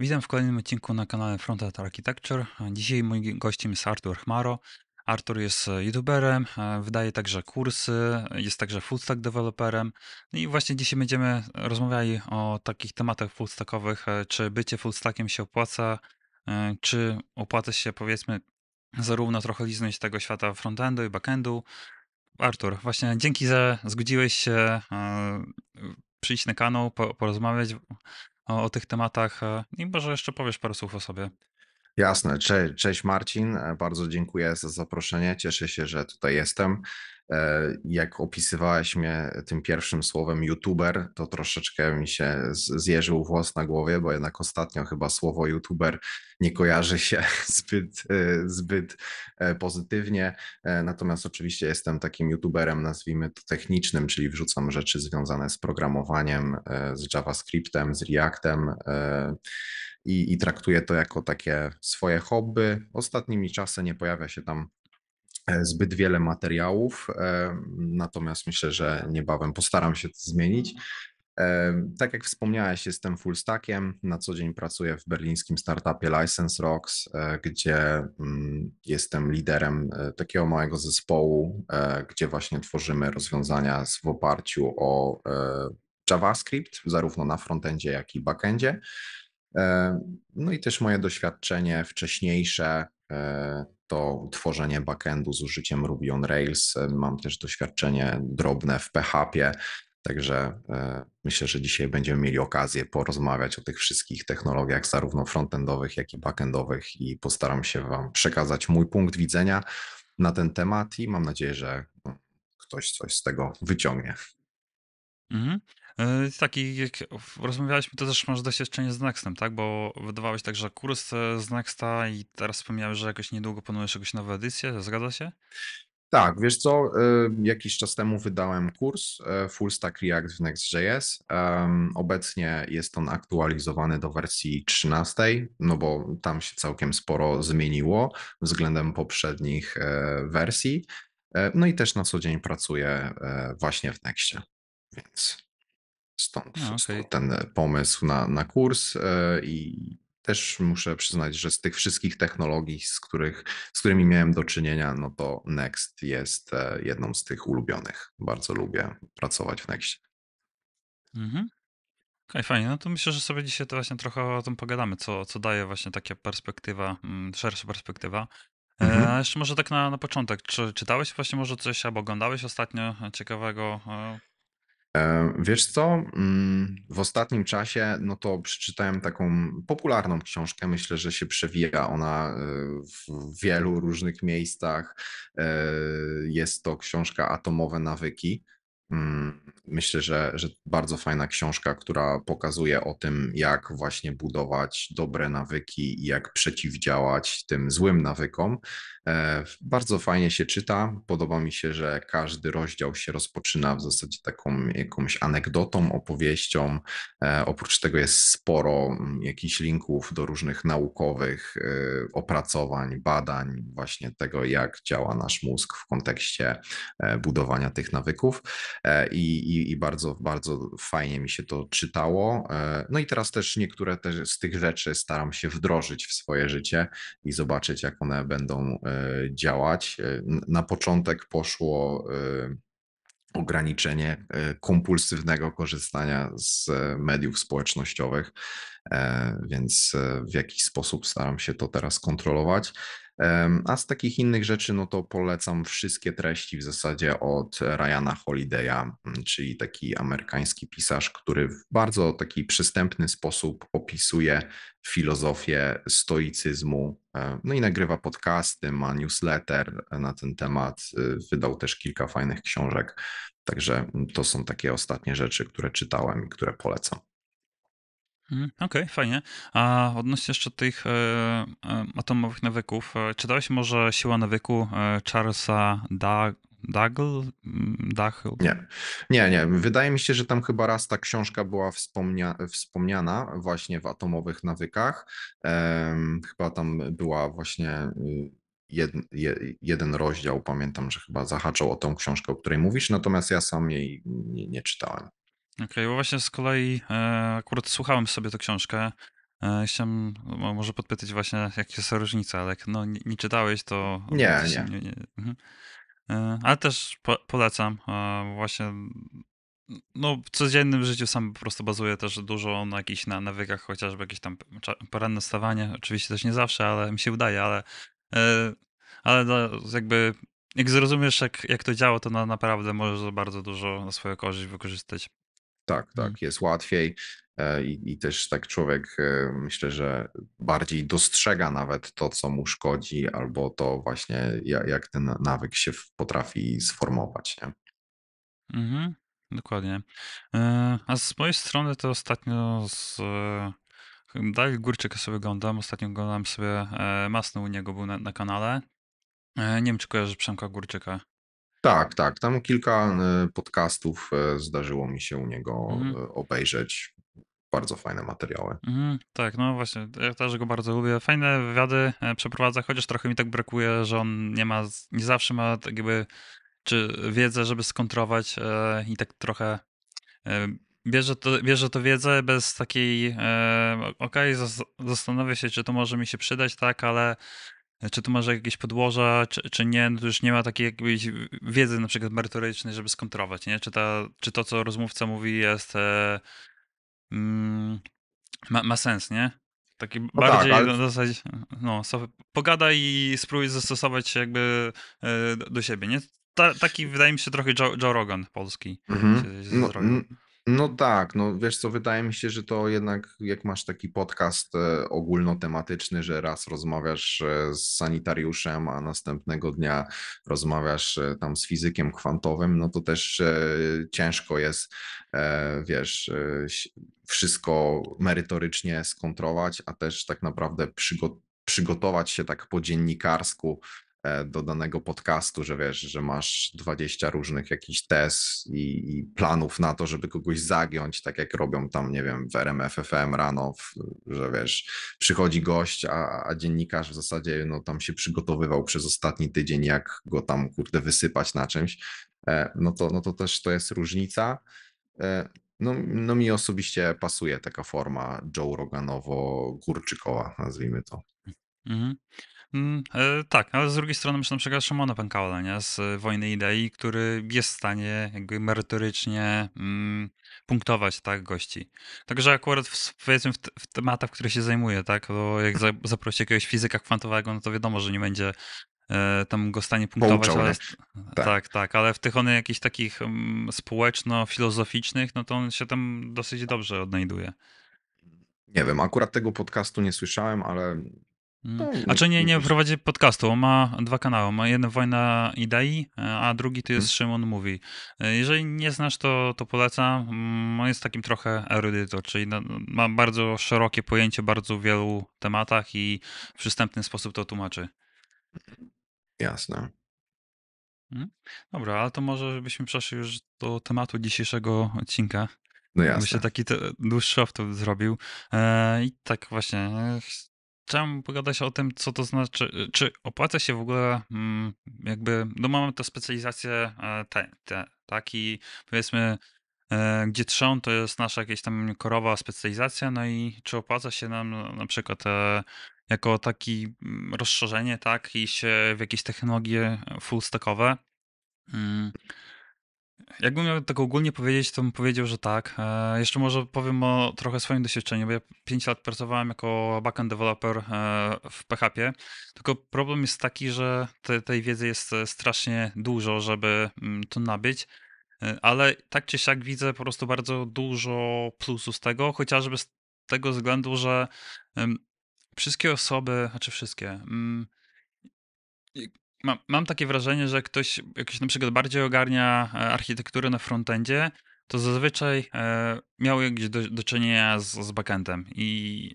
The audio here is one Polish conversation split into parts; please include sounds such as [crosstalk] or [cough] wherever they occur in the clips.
Witam w kolejnym odcinku na kanale Frontend Architecture. Dzisiaj moim gościem jest Artur Chmaro. Artur jest youtuberem, e, wydaje także kursy, jest także fullstack developerem. No I właśnie dzisiaj będziemy rozmawiali o takich tematach fullstackowych, e, czy bycie fullstackiem się opłaca, e, czy opłaca się powiedzmy zarówno trochę liznąć tego świata frontendu i backendu. Artur, właśnie dzięki, że zgodziłeś się przyjść na kanał, porozmawiać o, o tych tematach e, i może jeszcze powiesz parę słów o sobie. Jasne. Cześć, cześć Marcin. E, bardzo dziękuję za zaproszenie. Cieszę się, że tutaj jestem. E, jak opisywałeś mnie tym pierwszym słowem youtuber, to troszeczkę mi się zjeżył włos na głowie, bo jednak ostatnio chyba słowo youtuber nie kojarzy się [laughs] zbyt, e, zbyt e, pozytywnie. Natomiast oczywiście jestem takim youtuberem, nazwijmy to technicznym, czyli wrzucam rzeczy związane z programowaniem, z JavaScriptem, z Reactem. I, i traktuję to jako takie swoje hobby. Ostatnimi czasy nie pojawia się tam E, zbyt wiele materiałów, e, natomiast myślę, że niebawem postaram się to zmienić. E, tak jak wspomniałeś, jestem full stackiem. Na co dzień pracuję w berlińskim startupie License Rocks, gdzie mm, jestem liderem takiego małego zespołu, gdzie właśnie tworzymy rozwiązania w oparciu o JavaScript, zarówno na frontendzie, jak i backendzie. No i też moje doświadczenie wcześniejsze to tworzenie backendu z użyciem Ruby on Rails. E, mam też doświadczenie drobne w PHP, Także e, myślę, że dzisiaj będziemy mieli okazję porozmawiać o tych wszystkich technologiach, zarówno frontendowych, jak i backendowych, i postaram się Wam przekazać mój punkt widzenia na ten temat i mam nadzieję, że no, ktoś coś z tego wyciągnie. Mhm. E, taki, jak rozmawialiśmy, to też masz doświadczenie z Nextem, tak? Bo wydawałeś także kurs e, z Nexta i teraz wspomniałeś, że jakoś niedługo planujesz jakąś nową edycję, zgadza się? Tak, wiesz co, e, jakiś czas temu wydałem kurs Full Stack React w Next.js. Obecnie jest on aktualizowany do wersji 13, no bo tam się całkiem sporo zmieniło względem poprzednich wersji. No i też na co dzień pracuję właśnie w Nextie, więc Stąd, no, okay. ten e, pomysł na, na kurs e, i też muszę przyznać, że z tych wszystkich technologii, z, których, z którymi miałem do czynienia, no to Next jest e, jedną z tych ulubionych. Bardzo lubię pracować w Next. Mhm. okay, fajnie. No to myślę, że sobie dzisiaj to właśnie trochę o tym pogadamy, co, co daje właśnie taka perspektywa, mm, szersza perspektywa. Mhm. A jeszcze może tak na, na początek, czy czytałeś właśnie może coś albo oglądałeś ostatnio ciekawego E, wiesz co, mm, w ostatnim czasie no to przeczytałem taką popularną książkę, myślę, że się przewija ona e, w wielu różnych miejscach. E, jest to książka Atomowe nawyki. Mm, myślę, że, że bardzo fajna książka, która pokazuje o tym, jak właśnie budować dobre nawyki i jak przeciwdziałać tym złym nawykom. E, bardzo fajnie się czyta. Podoba mi się, że każdy rozdział się rozpoczyna w zasadzie taką jakąś anegdotą, opowieścią. E, oprócz tego jest sporo mm, jakichś linków do różnych naukowych e, opracowań, badań, właśnie tego, jak działa nasz mózg w kontekście budowania tych nawyków. I, i, i bardzo, bardzo fajnie mi się to czytało. No i teraz też niektóre z tych rzeczy staram się wdrożyć w swoje życie i zobaczyć, jak one będą E, działać. E, na początek poszło e, ograniczenie kompulsywnego korzystania z mediów społecznościowych, więc w jakiś sposób staram się to teraz kontrolować. A z takich innych rzeczy, no to polecam wszystkie treści w zasadzie od Ryana Holiday'a, mm, czyli taki amerykański pisarz, który w bardzo taki przystępny sposób opisuje filozofię stoicyzmu. E, no i nagrywa podcasty, ma newsletter na ten temat, y, wydał też kilka fajnych książek. Także mm, to są takie ostatnie rzeczy, które czytałem i które polecam. Mhm, okej, okay, fajnie. A odnośnie jeszcze tych e, e atomowych nawyków, e, czytałeś może Siła nawyku e, Charlesa da, mm, Dagl? Nie. nie, nie. Wydaje mi się, że tam chyba raz ta książka była wspomnia wspomniana właśnie w atomowych nawykach. chyba tam była właśnie y, jed, jeden rozdział, pamiętam, że chyba zahaczał o tą książkę, o której mówisz, natomiast ja sam jej nie, nie czytałem. Okej, okay, bo właśnie z kolei e, akurat słuchałem sobie tę książkę. E, chciałem no, może podpytać właśnie, jakie są różnice, ale jak no, nie, nie czytałeś, to... Nie, nie. nie, nie mhm. e, ale też po, polecam. E, właśnie no, w codziennym życiu sam po prostu bazuję też dużo na jakichś na nawykach, chociażby jakieś tam poranne stawanie. Oczywiście też nie zawsze, ale mi się udaje, ale, e, ale jakby jak zrozumiesz, jak, jak to działa, to na, naprawdę możesz bardzo dużo na swoją korzyść wykorzystać tak, tak, mhm. jest łatwiej. E, I, I, też tak człowiek e, myślę, że bardziej dostrzega nawet to, co mu szkodzi, albo to właśnie, jak, jak ten nawyk się potrafi sformować. Nie? Mhm, dokładnie. E, a z mojej strony to ostatnio z Dalej Górczyka sobie oglądam. Ostatnio oglądam sobie Masny u niego był na, na kanale. Nie wiem, czy że Przemka Górczyka. Tak, tak. Tam kilka y, podcastów e, zdarzyło mi się u niego mhm. E, obejrzeć. Bardzo fajne materiały. Mhm, tak, no właśnie, ja też go bardzo lubię. Fajne wywiady e, przeprowadza, chociaż trochę mi tak brakuje, że on nie ma, nie zawsze ma tak jakby, czy wiedzę, żeby skontrować i tak trochę bierze to, bierze to wiedzę bez takiej, e, okej, okay, zastanowię się, czy to może mi się przydać, tak, ale czy to masz jakieś podłoża, czy, czy nie, no to już nie ma takiej jakiejś wiedzy na przykład merytorycznej, żeby skontrować, nie? Czy, ta, czy to, co rozmówca mówi jest e, mm, ma, ma, sens, nie? Taki no tak, bardziej tak, ale... na zasadzie, no, sobie pogadaj i spróbuj zastosować jakby e, do siebie, nie? Ta, taki wydaje mi się trochę Joe, Joe Rogan polski. Mhm. Się, się no, no tak, no wiesz co, wydaje mi się, że to jednak jak masz taki podcast e, ogólnotematyczny, że raz rozmawiasz e, z sanitariuszem, a następnego dnia rozmawiasz e, tam z fizykiem kwantowym, no to też ciężko jest, wiesz, wszystko merytorycznie skontrować, a też tak naprawdę przygotować przygotować się tak po dziennikarsku E, do danego podcastu, że wiesz, że masz 20 różnych jakichś tez i, i, planów na to, żeby kogoś zagiąć, tak jak robią tam, nie wiem, w RMF FM rano, w, że wiesz, przychodzi gość, a, a, dziennikarz w zasadzie no, tam się przygotowywał przez ostatni tydzień, jak go tam, kurde, wysypać na czymś, e, no to, no to też to jest różnica. E, no, no mi osobiście pasuje taka forma Joe Roganowo-Kurczykowa, nazwijmy to. Mhm. Mm, e, tak, ale z drugiej strony myślę na przykład Szymona Pękała, nie? Z e, Wojny Idei, który jest w stanie jakby merytorycznie mm, punktować, tak, gości. Także akurat w, powiedzmy w, w tematach, które się zajmuje, tak, bo jak za, zaprosi jakiegoś fizyka kwantowego, no to wiadomo, że nie będzie e, tam go w stanie punktować, ale, tak. tak. tak, ale w tych one jakichś takich mm, społeczno-filozoficznych, no to on się tam dosyć dobrze odnajduje. Nie wiem, akurat tego podcastu nie słyszałem, ale Mm. Tak, a czy nie, nie prowadzi podcastu? On ma dwa kanały. Ma jeden Wojna Idei, e, a drugi to jest hmm. Szymon Mówi. E, jeżeli nie znasz, to, to polecam. Mm, on jest takim trochę erudytą, czyli ma bardzo szerokie pojęcie bardzo wielu tematach i w przystępny sposób to tłumaczy. Jasne. Mm. Dobra, ale to może byśmy przeszli już do tematu dzisiejszego odcinka. No jasne. się taki dłuższy off zrobił. E, I tak właśnie chciałem pogadać o tym, co to znaczy, y, czy opłaca się w ogóle mm, jakby, no mamy tę specjalizację e, te, te, taki powiedzmy e, gdzie trzon to jest nasza jakaś tam korowa specjalizacja, no i czy opłaca się nam no, na przykład e, jako taki mm, rozszerzenie, tak, i się w jakieś technologie full stackowe mm. Jakbym miał tak ogólnie powiedzieć, to bym powiedział, że tak. E, jeszcze może powiem o trochę swoim doświadczeniu, bo ja 5 lat pracowałem jako backend developer e, w PHP, tylko problem jest taki, że te, tej wiedzy jest e, strasznie dużo, żeby mm, to nabyć ale tak czy siak widzę po prostu bardzo dużo plusów z tego, chociażby z tego względu, że wszystkie osoby, znaczy wszystkie, mm, Mam, mam takie wrażenie, że ktoś, jakiś na przykład bardziej ogarnia e, architekturę na frontendzie, to zazwyczaj e, miał jakieś do, do czynienia z, z backendem i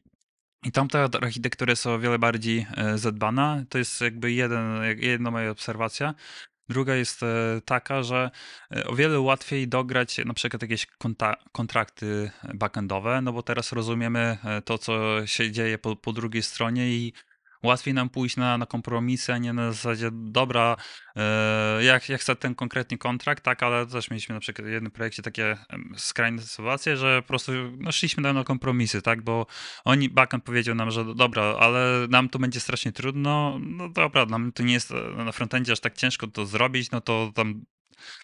i tamta architektura jest o wiele bardziej e, zadbana. To jest jakby jeden, jedna moja obserwacja. Druga jest e, taka, że o wiele łatwiej dograć na przykład jakieś konta- kontrakty backendowe, no bo teraz rozumiemy to, co się dzieje po, po drugiej stronie i Łatwiej nam pójść na, na kompromisy, a nie na zasadzie, dobra, e, jak, jak chcę ten konkretny kontrakt, tak, ale też mieliśmy na przykład w jednym projekcie takie skrajne sytuacje, że po prostu no, szliśmy dalej na kompromisy, tak, bo oni, backend powiedział nam, że dobra, ale nam to będzie strasznie trudno, no dobra, nam to nie jest e, na frontendzie aż tak ciężko to zrobić, no to tam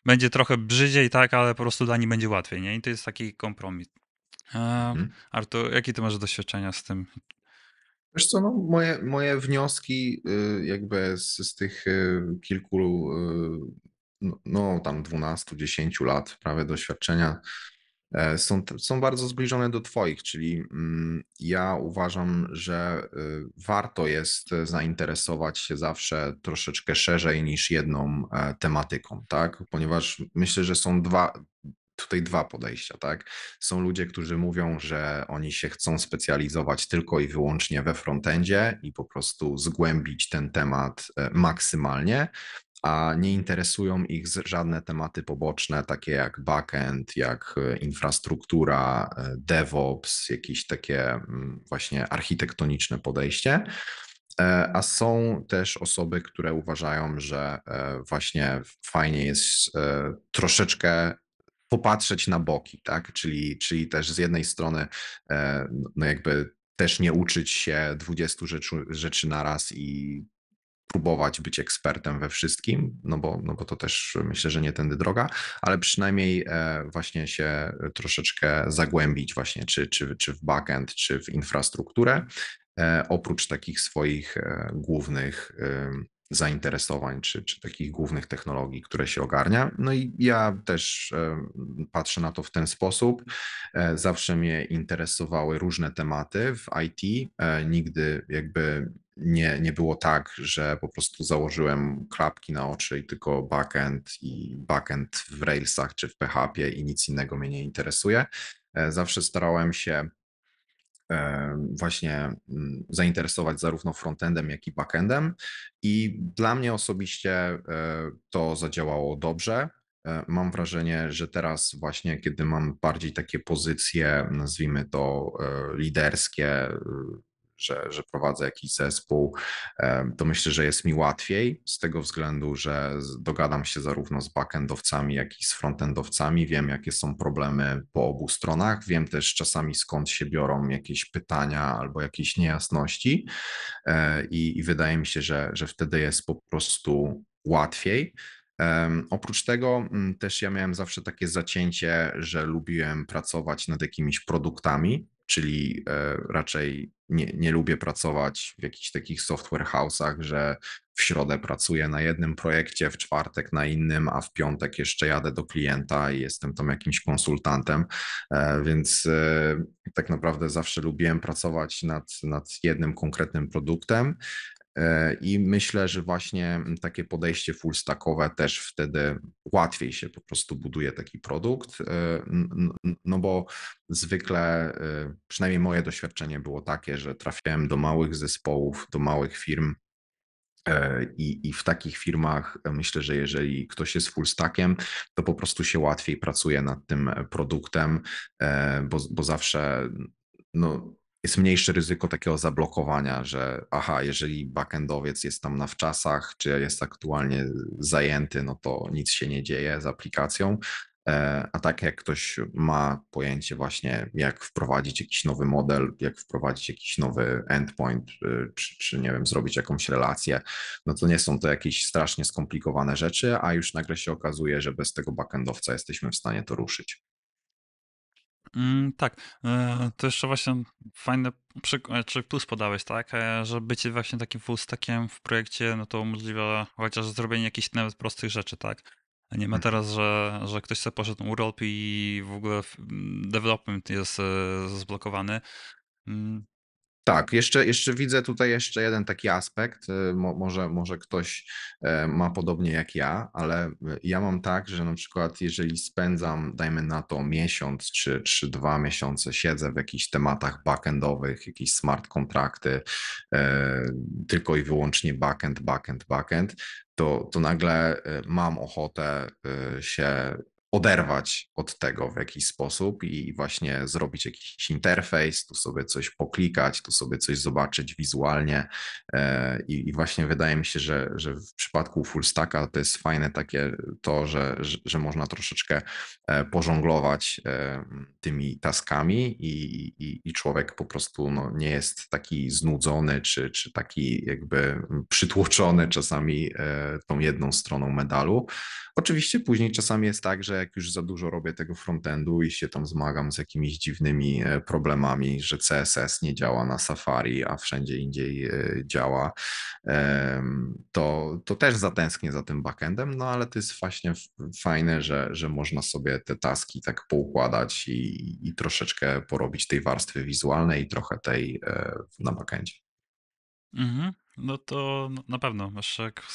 będzie trochę brzydziej, tak, ale po prostu dla nich będzie łatwiej, nie? I to jest taki kompromis. E, Artur, jakie ty masz doświadczenia z tym? Wiesz co, no, moje, moje wnioski y, jakby z, z tych y, kilku, y, no, no, tam 12-10 lat prawie doświadczenia e, są, są bardzo zbliżone do Twoich, czyli mm, ja uważam, że warto jest zainteresować się zawsze troszeczkę szerzej niż jedną e, tematyką, tak? Ponieważ myślę, że są dwa, tutaj dwa podejścia, tak? Są ludzie, którzy mówią, że oni się chcą specjalizować tylko i wyłącznie we frontendzie i po prostu zgłębić ten temat e, maksymalnie a nie interesują ich żadne tematy poboczne, takie jak backend, jak e, infrastruktura, e, DevOps, jakieś takie mm, właśnie architektoniczne podejście. A są też osoby, które uważają, że właśnie fajnie jest troszeczkę popatrzeć na boki, tak? Czyli, czyli też z jednej strony, e, no, no jakby też nie uczyć się 20 rzeczy, rzeczy na raz i próbować być ekspertem we wszystkim, no bo, no bo to też myślę, że nie tędy droga, ale przynajmniej e, właśnie się troszeczkę zagłębić właśnie czy, czy, czy w backend, czy w infrastrukturę, e, oprócz takich swoich głównych zainteresowań czy, czy takich głównych technologii, które się ogarnia. No i ja też e, patrzę na to w ten sposób. E, zawsze mnie interesowały różne tematy w IT. E, nigdy jakby nie, nie było tak, że po prostu założyłem klapki na oczy i tylko backend i backend w Railsach czy w PHP i nic innego mnie nie interesuje. Zawsze starałem się E, właśnie mm, zainteresować zarówno frontendem, jak i backendem. I dla mnie osobiście e, to zadziałało dobrze. E, mam wrażenie, że teraz właśnie, kiedy mam bardziej takie pozycje, nazwijmy to liderskie, że, że prowadzę jakiś zespół, to myślę, że jest mi łatwiej z tego względu, że dogadam się zarówno z backendowcami, jak i z frontendowcami, wiem jakie są problemy po obu stronach, wiem też czasami skąd się biorą jakieś pytania albo jakieś niejasności e, i, i wydaje mi się, że, że wtedy jest po prostu łatwiej. Oprócz tego mm, też ja miałem zawsze takie zacięcie, że lubiłem pracować nad jakimiś produktami czyli e, raczej nie, nie lubię pracować w jakichś takich software house'ach, że w środę pracuję na jednym projekcie, w czwartek na innym, a w piątek jeszcze jadę do klienta i jestem tam jakimś konsultantem. E, więc e, tak naprawdę zawsze lubiłem pracować nad, nad jednym konkretnym produktem E, I myślę, że właśnie mm, takie podejście full stackowe też wtedy łatwiej się po prostu buduje taki produkt, e, no bo zwykle, e, przynajmniej moje doświadczenie było takie, że trafiałem do małych zespołów, do małych firm, i, I, w takich firmach myślę, że jeżeli ktoś jest full stackiem, to po prostu się łatwiej pracuje nad tym produktem, bo, bo zawsze no, jest mniejsze ryzyko takiego zablokowania, że aha, jeżeli backendowiec jest tam na wczasach, czy jest aktualnie zajęty, no to nic się nie dzieje z aplikacją. E, a tak jak ktoś ma pojęcie właśnie, jak wprowadzić jakiś nowy model, jak wprowadzić jakiś nowy endpoint, y, czy, czy nie wiem, zrobić jakąś relację, no to nie są to jakieś strasznie skomplikowane rzeczy, a już nagle się okazuje, że bez tego backendowca jesteśmy w stanie to ruszyć. Mm, tak, e, to jeszcze właśnie fajne przykład, e, czy plus podałeś, tak, e, że bycie właśnie takim full stackiem w projekcie, no to umożliwia chociaż zrobienie jakichś nawet prostych rzeczy, tak. Nie ma mhm. teraz, że, że ktoś sobie poszedł urlop i w ogóle mm, development jest zblokowany. Mm, tak, jeszcze, jeszcze widzę tutaj jeszcze jeden taki aspekt. Y, mo, może, może ktoś e, ma podobnie jak ja, ale y, ja mam tak, że na przykład jeżeli spędzam, dajmy na to miesiąc czy, czy dwa miesiące, siedzę w jakichś tematach backendowych, jakieś smart kontrakty, e, tylko i wyłącznie backend, backend, backend, to, to nagle y, mam ochotę się oderwać od tego w jakiś sposób i właśnie zrobić jakiś interfejs, tu sobie coś poklikać, tu sobie coś zobaczyć wizualnie. E, I, właśnie wydaje mi się, że, że w przypadku full stacka to jest fajne takie to, że, że, że można troszeczkę e, pożonglować e, tymi taskami i, i, i człowiek po prostu no, nie jest taki znudzony czy, czy taki jakby przytłoczony czasami tą jedną stroną medalu. Oczywiście później czasami jest tak, że jak już za dużo robię tego frontendu i się tam zmagam z jakimiś dziwnymi e, problemami, że CSS nie działa na Safari, a wszędzie indziej e, działa, to, to też zatęsknię za tym backendem, no ale to jest właśnie fajne, że, że można sobie te taski tak poukładać i, i troszeczkę porobić tej warstwy wizualnej i trochę tej e, na backendzie. Mhm. No to na pewno, wiesz, jak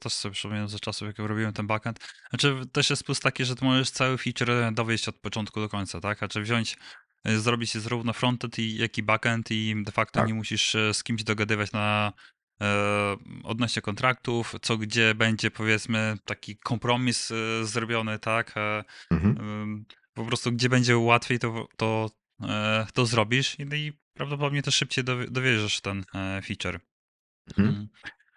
też sobie przypomniałem ze czasów, jak robiłem ten backend. Znaczy też jest plus taki, że ty możesz cały feature dowieść od początku do końca, tak? Znaczy wziąć, e, zrobić zarówno frontend, jak i backend i de facto tak. nie musisz e, z kimś dogadywać na e, odnośnie kontraktów, co gdzie będzie powiedzmy taki kompromis e, zrobiony, tak? E, mhm. po prostu gdzie będzie łatwiej, to, to, e, to zrobisz i, no i prawdopodobnie też szybciej dow- dowierzysz ten feature. Mhm. Mm.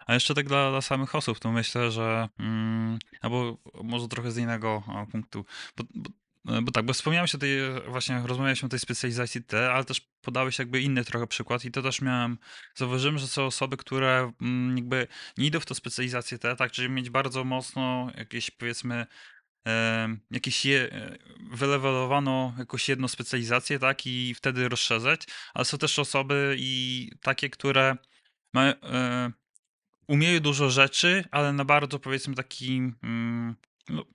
A jeszcze tak dla, dla samych osób, to myślę, że mm, albo może trochę z innego punktu, bo, bo e, bo tak, bo wspomniałeś o tej, e, właśnie rozmawialiśmy o tej specjalizacji T, ale też podałeś jakby inny trochę przykład i to też miałem, zauważyłem, że są osoby, które mm, jakby nie idą w tą specjalizację T, tak, czyli mieć bardzo mocno jakieś powiedzmy e, jakieś je, wylewelowano jakąś jedną specjalizację, tak, i wtedy rozszerzać, ale są też osoby i takie, które ma, no, e, umieją dużo rzeczy, ale na bardzo powiedzmy takim mm, no,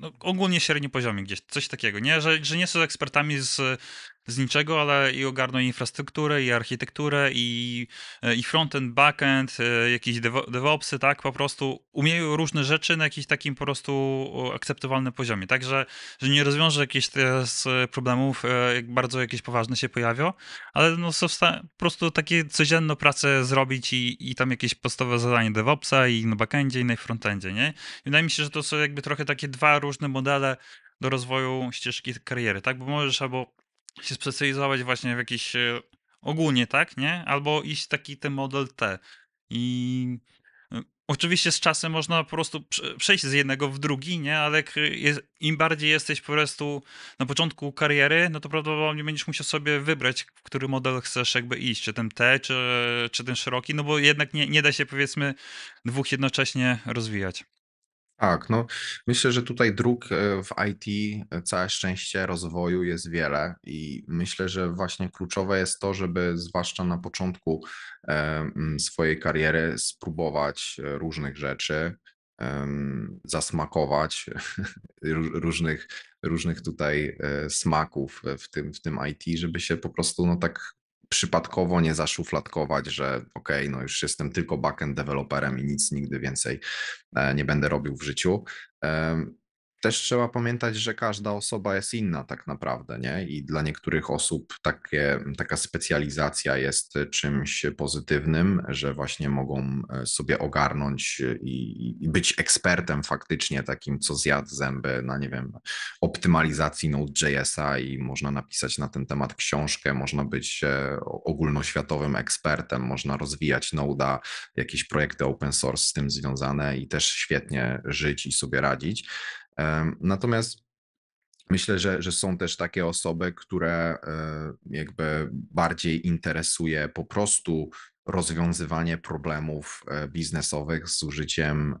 no, ogólnie średnim poziomie gdzieś, coś takiego, nie? Że, że nie są ekspertami z z niczego, ale i ogarnął infrastrukturę, i architekturę, i, e, i frontend, backend, e, jakieś DevOpsy, tak, po prostu umieją różne rzeczy na jakimś takim po prostu akceptowalnym poziomie, także, że nie rozwiąże jakichś teraz e, problemów, jak bardzo jakieś poważne się pojawią, ale no po prostu takie codziennie pracę zrobić i, i tam jakieś podstawowe zadanie DevOpsa i na backendzie, i na frontendzie, nie? I wydaje mi się, że to są jakby trochę takie dwa różne modele do rozwoju ścieżki kariery, tak, bo możesz albo się specjalizować właśnie w jakiś e, ogólnie, tak, nie? Albo iść taki ten model T. I e, Oczywiście z czasem można po prostu przejść z jednego w drugi, nie? Ale im bardziej jesteś po prostu na początku kariery, no to prawdopodobnie będziesz musiał sobie wybrać, w który model chcesz jakby iść, czy ten T, czy, czy ten szeroki, no bo jednak nie, nie da się powiedzmy dwóch jednocześnie rozwijać. Tak, no myślę, że tutaj dróg e, w IT, e, całe szczęście rozwoju jest wiele i myślę, że właśnie kluczowe jest to, żeby zwłaszcza na początku e, swojej kariery spróbować różnych rzeczy, zasmakować [laughs] różnych, różnych tutaj smaków w tym, w tym IT, żeby się po prostu no tak przypadkowo nie zaszufladkować, że ok, no już jestem tylko backend developerem i nic nigdy więcej e, nie będę robił w życiu też trzeba pamiętać, że każda osoba jest inna tak naprawdę, nie? I dla niektórych osób takie, taka specjalizacja jest e, czymś pozytywnym, że właśnie mogą e, sobie ogarnąć e, i, i być ekspertem faktycznie takim, co zjadł zęby na, nie wiem, optymalizacji Node.jsa i można napisać na ten temat książkę, można być ogólnoświatowym ekspertem, można rozwijać Node'a, jakieś projekty open source z tym związane i też świetnie żyć i sobie radzić. Natomiast myślę, że, że są też takie osoby, które e, jakby bardziej interesuje po prostu rozwiązywanie problemów e, biznesowych z użyciem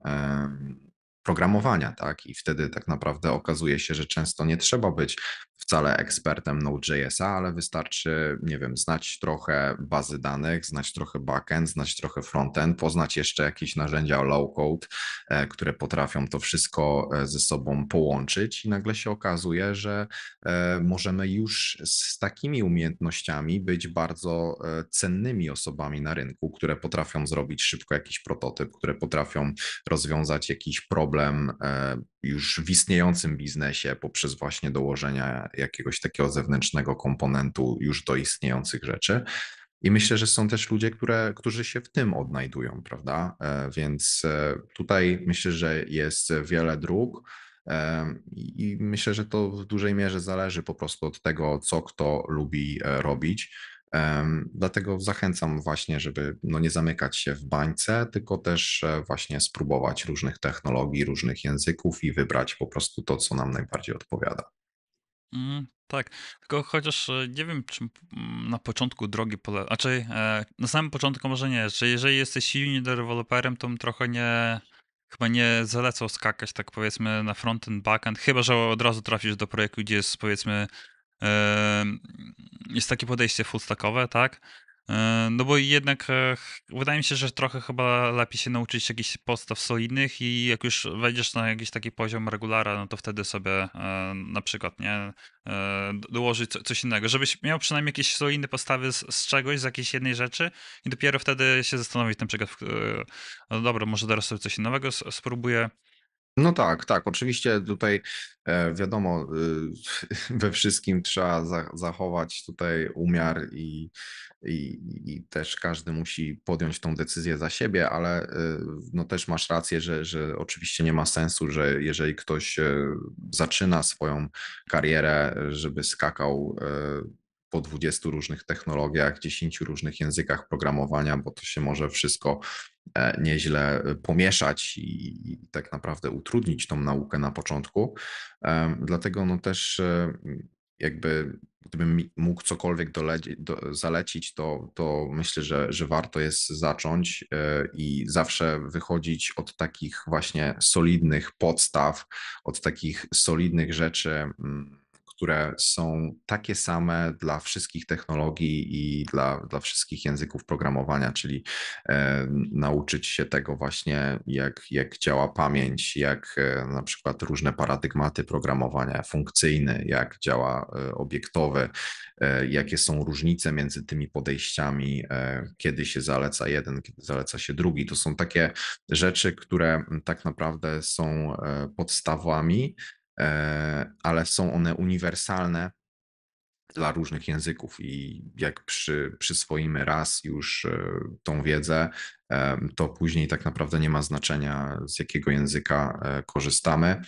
programowania, tak? I wtedy tak naprawdę okazuje się, że często nie trzeba być wcale ekspertem Node.jsa, ale wystarczy, nie wiem, znać trochę bazy danych, znać trochę backend, znać trochę frontend, poznać jeszcze jakieś narzędzia low-code, e, które potrafią to wszystko e, ze sobą połączyć i nagle się okazuje, że e, możemy już z takimi umiejętnościami być bardzo cennymi osobami na rynku, które potrafią zrobić szybko jakiś prototyp, które potrafią rozwiązać jakiś problem już w istniejącym biznesie poprzez właśnie dołożenia jakiegoś takiego zewnętrznego komponentu już do istniejących rzeczy. I myślę, że są też ludzie, które, którzy się w tym odnajdują, prawda? E, więc e, tutaj myślę, że jest wiele dróg. E, I myślę, że to w dużej mierze zależy po prostu od tego, co kto lubi robić. Dlatego zachęcam właśnie, żeby no nie zamykać się w bańce, tylko też e, właśnie spróbować różnych technologii, różnych języków i wybrać po prostu to, co nam najbardziej odpowiada. Mm, tak, tylko chociaż e, nie wiem, czy na początku drogi pole... Znaczy, na samym początku może nie, że jeżeli jesteś junior deweloperem, to trochę nie chyba nie zalecał skakać, tak powiedzmy, na frontend, backend, chyba że od razu trafisz do projektu, gdzie jest powiedzmy jest takie podejście fullstackowe, tak? E, no bo jednak e, wydaje mi się, że trochę chyba lepiej się nauczyć jakichś podstaw solidnych i jak już wejdziesz na jakiś taki poziom regulara, no to wtedy sobie e, na przykład nie dołożyć coś innego, żebyś miał przynajmniej jakieś solidne podstawy z, czegoś, z jakiejś jednej rzeczy i dopiero wtedy się zastanowić na przykład, no dobra, może teraz sobie coś nowego spróbuję, no tak, tak. Oczywiście tutaj e, wiadomo, y, [laughs] we wszystkim trzeba zachować tutaj umiar i, i, i, też każdy musi podjąć tą decyzję za siebie, ale y, no też masz rację, że, że oczywiście nie ma sensu, że jeżeli ktoś e, zaczyna swoją karierę, żeby skakał e, po 20 różnych technologiach, 10 różnych językach programowania, bo to się może wszystko e, nieźle e, pomieszać i, i tak naprawdę utrudnić tą naukę na początku. Dlatego no też e, jakby gdybym mógł cokolwiek do, zalecić, to, to myślę, że, że warto jest zacząć i zawsze wychodzić od takich właśnie solidnych podstaw, od takich solidnych rzeczy mm, które są takie same dla wszystkich technologii i dla, dla wszystkich języków programowania, czyli e, nauczyć się tego właśnie, jak, jak działa pamięć, jak e, na przykład różne paradygmaty programowania, funkcyjny, jak działa e, obiektowy, e, jakie są różnice między tymi podejściami, e, kiedy się zaleca jeden, kiedy zaleca się drugi. To są takie rzeczy, które tak naprawdę są e, podstawami E, ale są one uniwersalne dla różnych języków i jak przy, przyswoimy raz już e, tą wiedzę, e, to później tak naprawdę nie ma znaczenia, z jakiego języka korzystamy.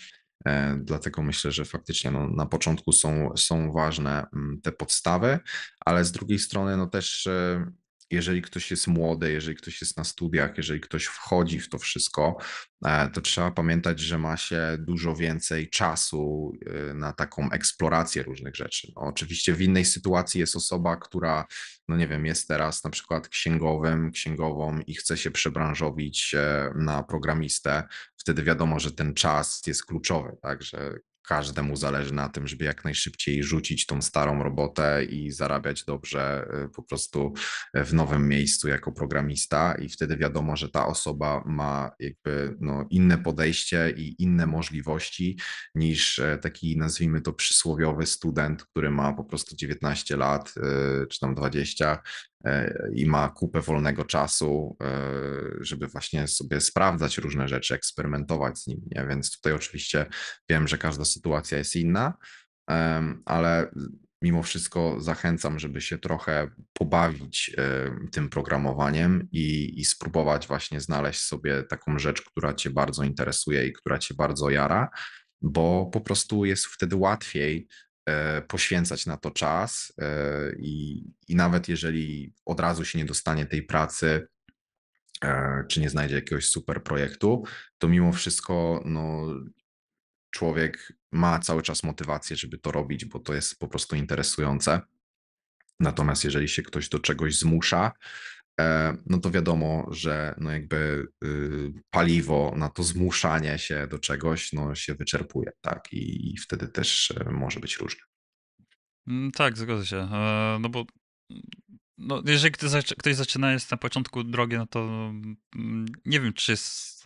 Dlatego myślę, że faktycznie no, na początku są, są ważne mm, te podstawy, ale z drugiej strony no, też jeżeli ktoś jest młody, jeżeli ktoś jest na studiach, jeżeli ktoś wchodzi w to wszystko, e, to trzeba pamiętać, że ma się dużo więcej czasu e, na taką eksplorację różnych rzeczy. No, oczywiście w innej sytuacji jest osoba, która, no nie wiem, jest teraz na przykład księgowym, księgową i chce się przebranżowić e, na programistę, wtedy wiadomo, że ten czas jest kluczowy, Także każdemu zależy na tym, żeby jak najszybciej rzucić tą starą robotę i zarabiać dobrze e, po prostu e, w nowym miejscu jako programista i wtedy wiadomo, że ta osoba ma jakby no, inne podejście i inne możliwości niż e, taki nazwijmy to przysłowiowy student, który ma po prostu 19 lat czy tam 20 E, i ma kupę wolnego czasu, e, żeby właśnie sobie sprawdzać różne rzeczy, eksperymentować z nimi. Więc tutaj oczywiście wiem, że każda sytuacja jest inna, ale mimo wszystko zachęcam, żeby się trochę pobawić e, tym programowaniem i, i, spróbować właśnie znaleźć sobie taką rzecz, która Cię bardzo interesuje i która Cię bardzo jara, bo po prostu jest wtedy łatwiej E, poświęcać na to czas e, i, i nawet jeżeli od razu się nie dostanie tej pracy, e, czy nie znajdzie jakiegoś super projektu, to mimo wszystko no, człowiek ma cały czas motywację, żeby to robić, bo to jest po prostu interesujące. Natomiast jeżeli się ktoś do czegoś zmusza, E, no to wiadomo, że no jakby y, paliwo na to zmuszanie się do czegoś no się wyczerpuje, tak? I, i wtedy też e, może być różnie. Mm, tak, zgodzę się. E, no bo mm, no, jeżeli ktoś zaczyna, jest na początku drogi, no to mm, nie wiem, czy jest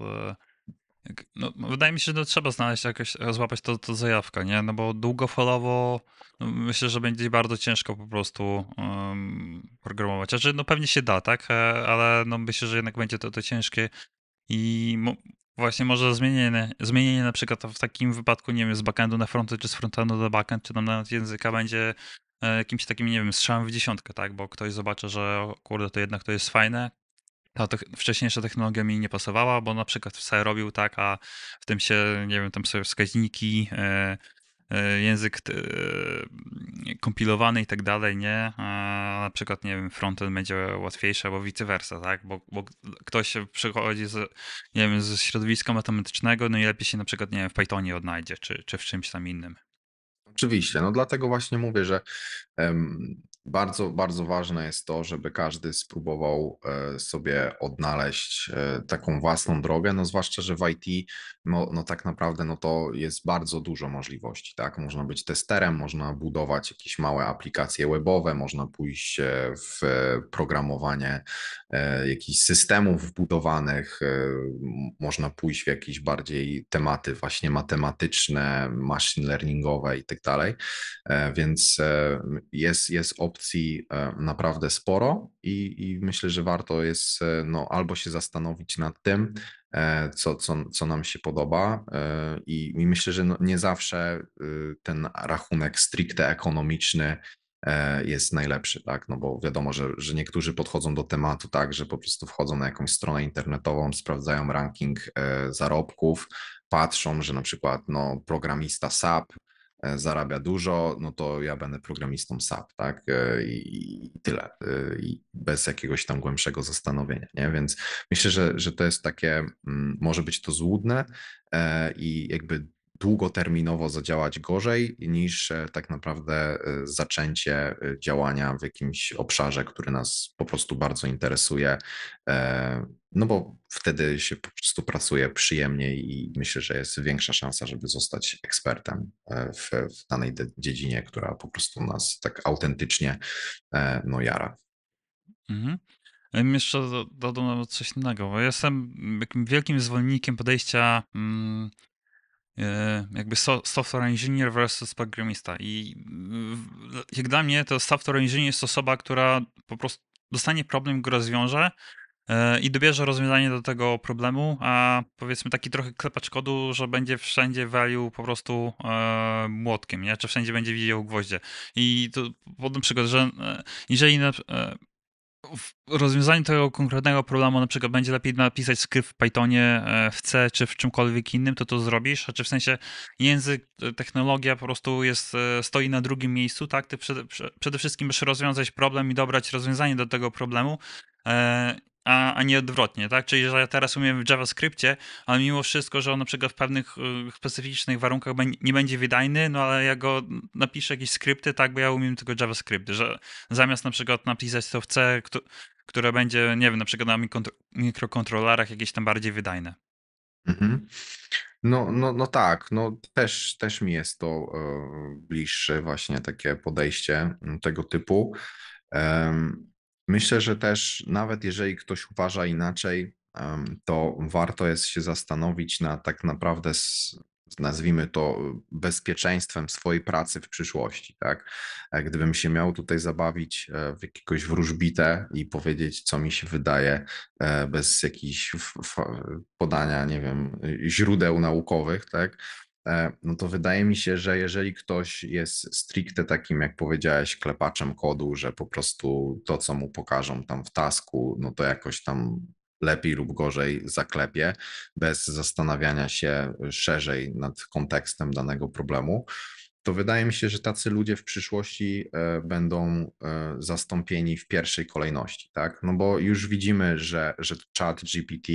no, wydaje mi się, że no, trzeba znaleźć jakoś, złapać to, to zajawka, nie? No bo długofalowo no, myślę, że będzie bardzo ciężko po prostu um, programować. Znaczy, no pewnie się da, tak? E, ale no, myślę, że jednak będzie to, to ciężkie i mo- właśnie może zmienienie, zmienienie na przykład w takim wypadku, nie wiem, z backendu na fronty, czy z frontendu do backend, czy tam nawet języka będzie e, jakimś takim, nie wiem, strzałem w dziesiątkę, tak? Bo ktoś zobaczy, że kurde, to jednak to jest fajne, ta te wcześniejsza technologia mi nie pasowała, bo na przykład w C robił tak, a w tym się, nie wiem, tam sobie wskaźniki, e, e, język e, kompilowany i tak dalej, nie? A na przykład, nie wiem, frontend będzie łatwiejszy albo vice versa, tak? Bo, bo ktoś przychodzi z, nie wiem, ze środowiska matematycznego, no i lepiej się na przykład, nie wiem, w Pythonie odnajdzie, czy, czy w czymś tam innym. Oczywiście, no dlatego właśnie mówię, że bardzo, bardzo ważne jest to, żeby każdy spróbował e, sobie odnaleźć e, taką własną drogę, no zwłaszcza, że w IT no, no tak naprawdę no to jest bardzo dużo możliwości, tak? Można być testerem, można budować jakieś małe aplikacje webowe, można pójść e, w programowanie jakichś systemów wbudowanych, można pójść w jakieś bardziej tematy właśnie matematyczne, machine learningowe i tak dalej, więc jest, jest opcja opcji e, naprawdę sporo i, i myślę, że warto jest e, no, albo się zastanowić nad tym, e, co, co, co nam się podoba i, i myślę, że no, nie zawsze ten rachunek stricte ekonomiczny jest najlepszy, tak? No bo wiadomo, że, że niektórzy podchodzą do tematu tak, że po prostu wchodzą na jakąś stronę internetową, sprawdzają ranking zarobków, patrzą, że na przykład no, programista SAP E, zarabia dużo, no to ja będę programistą SAP, tak? E, I, tyle. E, I bez jakiegoś tam głębszego zastanowienia, nie? Więc myślę, że, że to jest takie, mm, może być to złudne i jakby długoterminowo zadziałać gorzej niż e, tak naprawdę e, zaczęcie e, działania w jakimś obszarze, który nas po prostu bardzo interesuje, no bo wtedy się po prostu pracuje przyjemniej i myślę, że jest większa szansa, żeby zostać ekspertem w, w danej dziedzinie, która po prostu nas tak autentycznie no, jara. Mhm. Jeszcze dodał coś innego, bo jestem wielkim zwolennikiem podejścia mm, E, jakby software engineer versus programista. I jak dla mnie to software engineer jest osoba, która po prostu dostanie problem, go rozwiąże e, i dobierze rozwiązanie do tego problemu, a powiedzmy taki trochę klepacz kodu, że będzie wszędzie walił po prostu e, młotkiem, nie? czy wszędzie będzie widział gwoździe. I to podobny przykład, że jeżeli rozwiązanie tego konkretnego problemu, na przykład będzie lepiej napisać skrypt w Pythonie, e, w C czy w czymkolwiek innym, to to zrobisz, a czy w sensie język, e, technologia po prostu jest, e, stoi na drugim miejscu, tak? Ty przede, przede wszystkim musisz rozwiązać problem i dobrać rozwiązanie do tego problemu a, a nie odwrotnie, tak? Czyli, że ja teraz umiem w JavaScriptie, ale mimo wszystko, że on na przykład w pewnych y, specyficznych warunkach nie będzie wydajny, no ale ja go napiszę jakieś skrypty, tak, bo ja umiem tylko JavaScript, że zamiast na przykład napisać to w C, które będzie, nie wiem, na przykład na mikrokontrolerach jakieś tam bardziej wydajne. Mhm. No, no, no tak, no też, też mi jest to y, bliższe właśnie takie podejście mm, tego typu. Um, Myślę, że też nawet jeżeli ktoś uważa inaczej, to warto jest się zastanowić na tak naprawdę, nazwijmy to, bezpieczeństwem swojej pracy w przyszłości. Tak? E, gdybym się miał tutaj zabawić e, w jakiegoś wróżbitę i powiedzieć, co mi się wydaje, e, bez jakichś podania, nie wiem, źródeł naukowych, tak? E, no to wydaje mi się, że jeżeli ktoś jest stricte takim, jak powiedziałeś, klepaczem kodu, że po prostu to, co mu pokażą tam w tasku, no to jakoś tam lepiej lub gorzej zaklepie, bez zastanawiania się szerzej nad kontekstem danego problemu, to wydaje mi się, że tacy ludzie w przyszłości e, będą e, zastąpieni w pierwszej kolejności, tak? No bo już widzimy, że, że chat GPT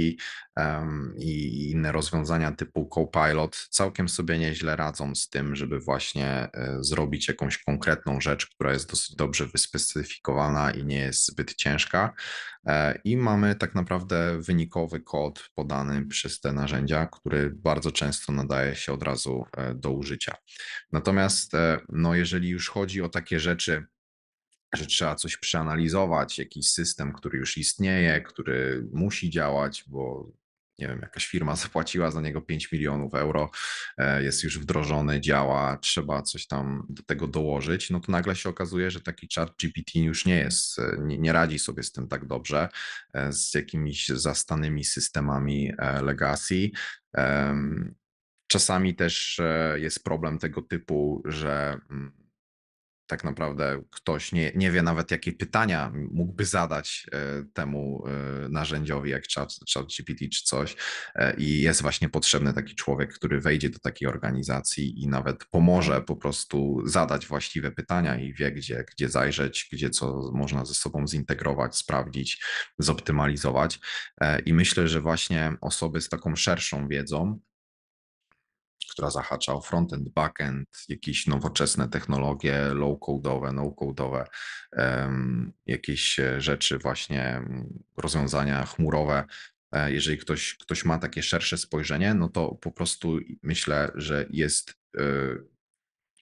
um, i inne rozwiązania typu Copilot całkiem sobie nieźle radzą z tym, żeby właśnie e, zrobić jakąś konkretną rzecz, która jest dosyć dobrze wyspecyfikowana i nie jest zbyt ciężka. I mamy tak naprawdę wynikowy kod podany przez te narzędzia, który bardzo często nadaje się od razu do użycia. Natomiast Natomiast e, no, jeżeli już chodzi o takie rzeczy, że trzeba coś przeanalizować, jakiś system, który już istnieje, który musi działać, bo nie wiem, jakaś firma [laughs] zapłaciła za niego 5 milionów euro, e, jest już wdrożony, działa, trzeba coś tam do tego dołożyć, no to nagle się okazuje, że taki chat GPT już nie jest, e, nie, nie radzi sobie z tym tak dobrze, z jakimiś zastanymi systemami legacy. Czasami też e, jest problem tego typu, że mm, tak naprawdę ktoś nie, nie wie nawet, jakie pytania mógłby zadać e, temu e, narzędziowi, jak ChatGPT czy coś. I jest właśnie potrzebny taki człowiek, który wejdzie do takiej organizacji i nawet pomoże po prostu zadać właściwe pytania i wie, gdzie, gdzie zajrzeć, gdzie co można ze sobą zintegrować, sprawdzić, zoptymalizować. I myślę, że właśnie osoby z taką szerszą wiedzą, która zahacza o frontend, backend, jakieś nowoczesne technologie low-codeowe, no-codeowe, jakieś e, rzeczy właśnie, rozwiązania chmurowe. E, jeżeli ktoś, ktoś ma takie szersze spojrzenie, no to po prostu myślę, że jest e,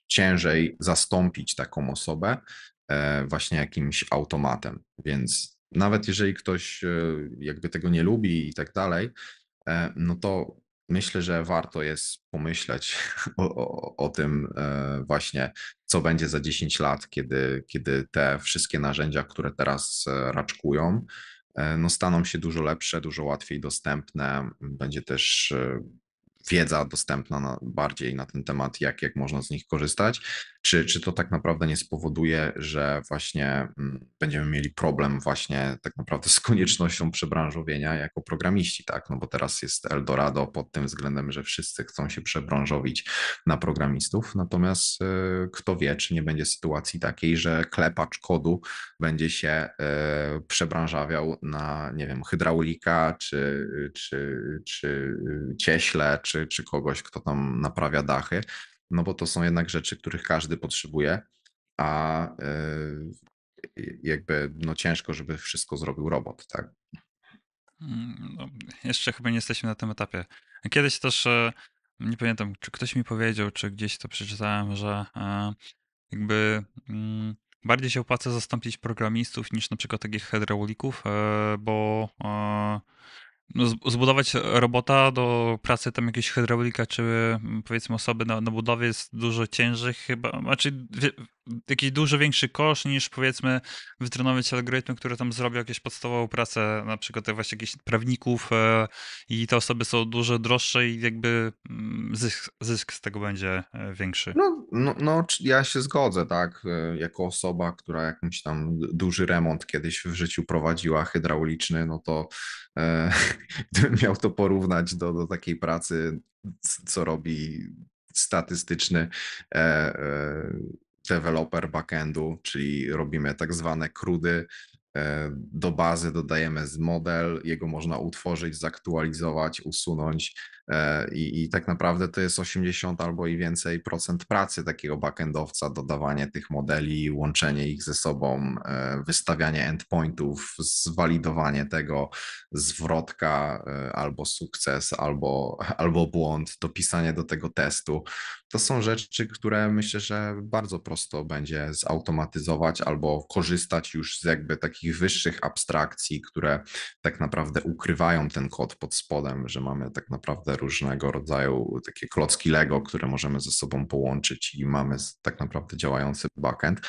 ciężej zastąpić taką osobę właśnie jakimś automatem. Więc nawet jeżeli ktoś jakby tego nie lubi i tak dalej, no to myślę, że warto jest pomyśleć [laughs] o, o, o, tym e, właśnie, co będzie za 10 lat, kiedy, kiedy te wszystkie narzędzia, które teraz e, raczkują, e, no staną się dużo lepsze, dużo łatwiej dostępne. Będzie też wiedza dostępna na, bardziej na ten temat, jak, jak można z nich korzystać. Czy, czy to tak naprawdę nie spowoduje, że właśnie mm, będziemy mieli problem właśnie tak naprawdę z koniecznością przebranżowienia jako programiści, tak? No bo teraz jest Eldorado pod tym względem, że wszyscy chcą się przebranżowić na programistów, natomiast y, kto wie, czy nie będzie sytuacji takiej, że klepacz kodu będzie się y, przebranżawiał na, nie wiem, hydraulika, czy, czy, czy cieśle, czy, czy kogoś, kto tam naprawia dachy, no bo to są jednak rzeczy, których każdy potrzebuje, a e, jakby no ciężko, żeby wszystko zrobił robot, tak? Mm, no, jeszcze chyba nie jesteśmy na tym etapie. Kiedyś też, e, nie pamiętam, czy ktoś mi powiedział, czy gdzieś to przeczytałem, że e, jakby mm, bardziej się opłaca zastąpić programistów niż na przykład takich hydraulików, bo no, zbudować robota do pracy tam jakiegoś hydraulika, czy mm, powiedzmy osoby na, na budowie jest dużo ciężej chyba, znaczy jakiś dużo większy koszt niż powiedzmy wytrenować algorytmy, które tam zrobią jakieś podstawową pracę, na przykład właśnie jakichś prawników e, i te osoby są dużo droższe i jakby mm, zysk, zysk z tego będzie e, większy. No, no, no, ja się zgodzę, tak, e, jako osoba, która jakimś tam duży remont kiedyś w życiu prowadziła hydrauliczny, no to E, [laughs] gdybym miał to porównać do, do takiej pracy, co robi statystyczny e, e, deweloper backendu, czyli robimy tak zwane krudy. Do bazy dodajemy z model, jego można utworzyć, zaktualizować, usunąć E, I, I, tak naprawdę to jest 80 albo i więcej procent pracy takiego backendowca, dodawanie tych modeli, łączenie ich ze sobą, e, wystawianie endpointów, zwalidowanie tego, zwrotka e, albo sukces, albo, [laughs] albo błąd, dopisanie do tego testu. To są rzeczy, które myślę, że bardzo prosto będzie zautomatyzować albo korzystać już z jakby takich wyższych abstrakcji, które tak naprawdę ukrywają ten kod pod spodem, że mamy tak naprawdę różnego rodzaju takie klocki Lego, które możemy ze sobą połączyć i mamy tak naprawdę działający backend.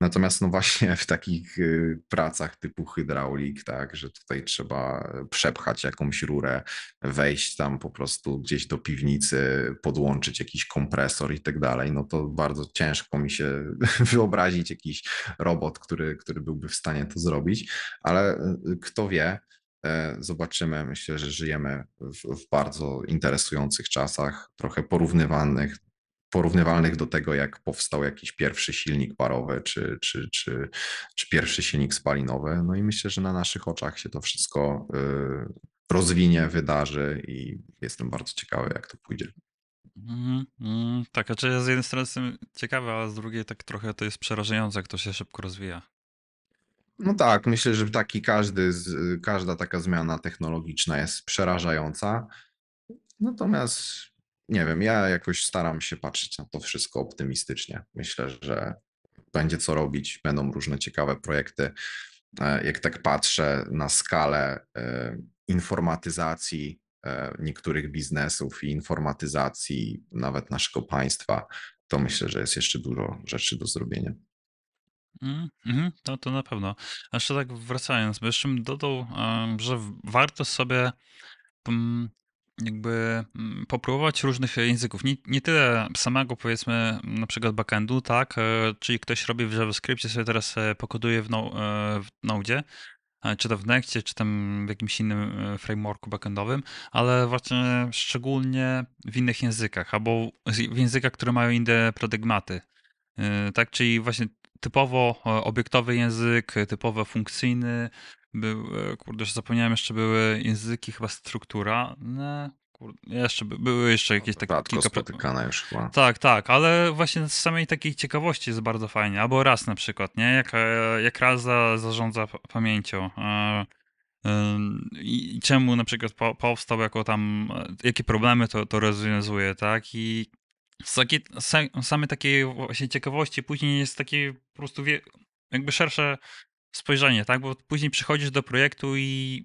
Natomiast no właśnie w takich y, pracach typu hydraulik, tak, że tutaj trzeba przepchać jakąś rurę, wejść tam po prostu gdzieś do piwnicy, podłączyć jakiś kompresor i tak dalej, no to bardzo ciężko mi się [laughs] wyobrazić jakiś robot, który, który byłby w stanie to zrobić, ale y, kto wie, E, zobaczymy. Myślę, że żyjemy w, w bardzo interesujących czasach, trochę porównywalnych, porównywalnych do tego, jak powstał jakiś pierwszy silnik parowy czy, czy, czy, czy, pierwszy silnik spalinowy. No i myślę, że na naszych oczach się to wszystko e, rozwinie, wydarzy i jestem bardzo ciekawy, jak to pójdzie. Mm, mm, tak, a czy z jednej strony jestem ciekawy, a z drugiej tak trochę to jest przerażające, jak to się szybko rozwija. No tak, myślę, że taki każdy, każda taka zmiana technologiczna jest przerażająca. Natomiast nie wiem, ja jakoś staram się patrzeć na to wszystko optymistycznie. Myślę, że będzie co robić, będą różne ciekawe projekty. E, jak tak patrzę na skalę e, informatyzacji e, niektórych biznesów i informatyzacji nawet naszego państwa, to myślę, że jest jeszcze dużo rzeczy do zrobienia. Mm, mhm, to, mhm, no to na pewno. A jeszcze tak wracając, bo jeszcze bym dodał, że warto sobie mm, jakby mm, popróbować różnych języków. Nie, nie tyle samego powiedzmy na przykład backendu, tak? E, czyli ktoś robi w JavaScriptie, sobie teraz e, pokoduje w, no, w Node, czy to w Nexcie, czy tam w jakimś innym frameworku backendowym, ale właśnie szczególnie w innych językach, albo w językach, które mają inne prodygmaty. Tak, czyli właśnie typowo e, obiektowy język, typowo funkcyjny. Był, e, kurde, już zapomniałem, jeszcze były języki chyba struktura. No, kurde, jeszcze by, były jeszcze jakieś takie kilka... spotykane już chyba. Tak, tak, ale właśnie z samej takiej ciekawości jest bardzo fajnie. Albo raz na przykład, nie? Jak, e, jak raz za, zarządza pamięcią. I czemu na przykład powstał jako tam, jakie problemy to, to rozwiązuje, tak? I Saki, same takie właśnie ciekawości, później jest takie po prostu wie, jakby szersze spojrzenie, tak? Bo później przychodzisz do projektu i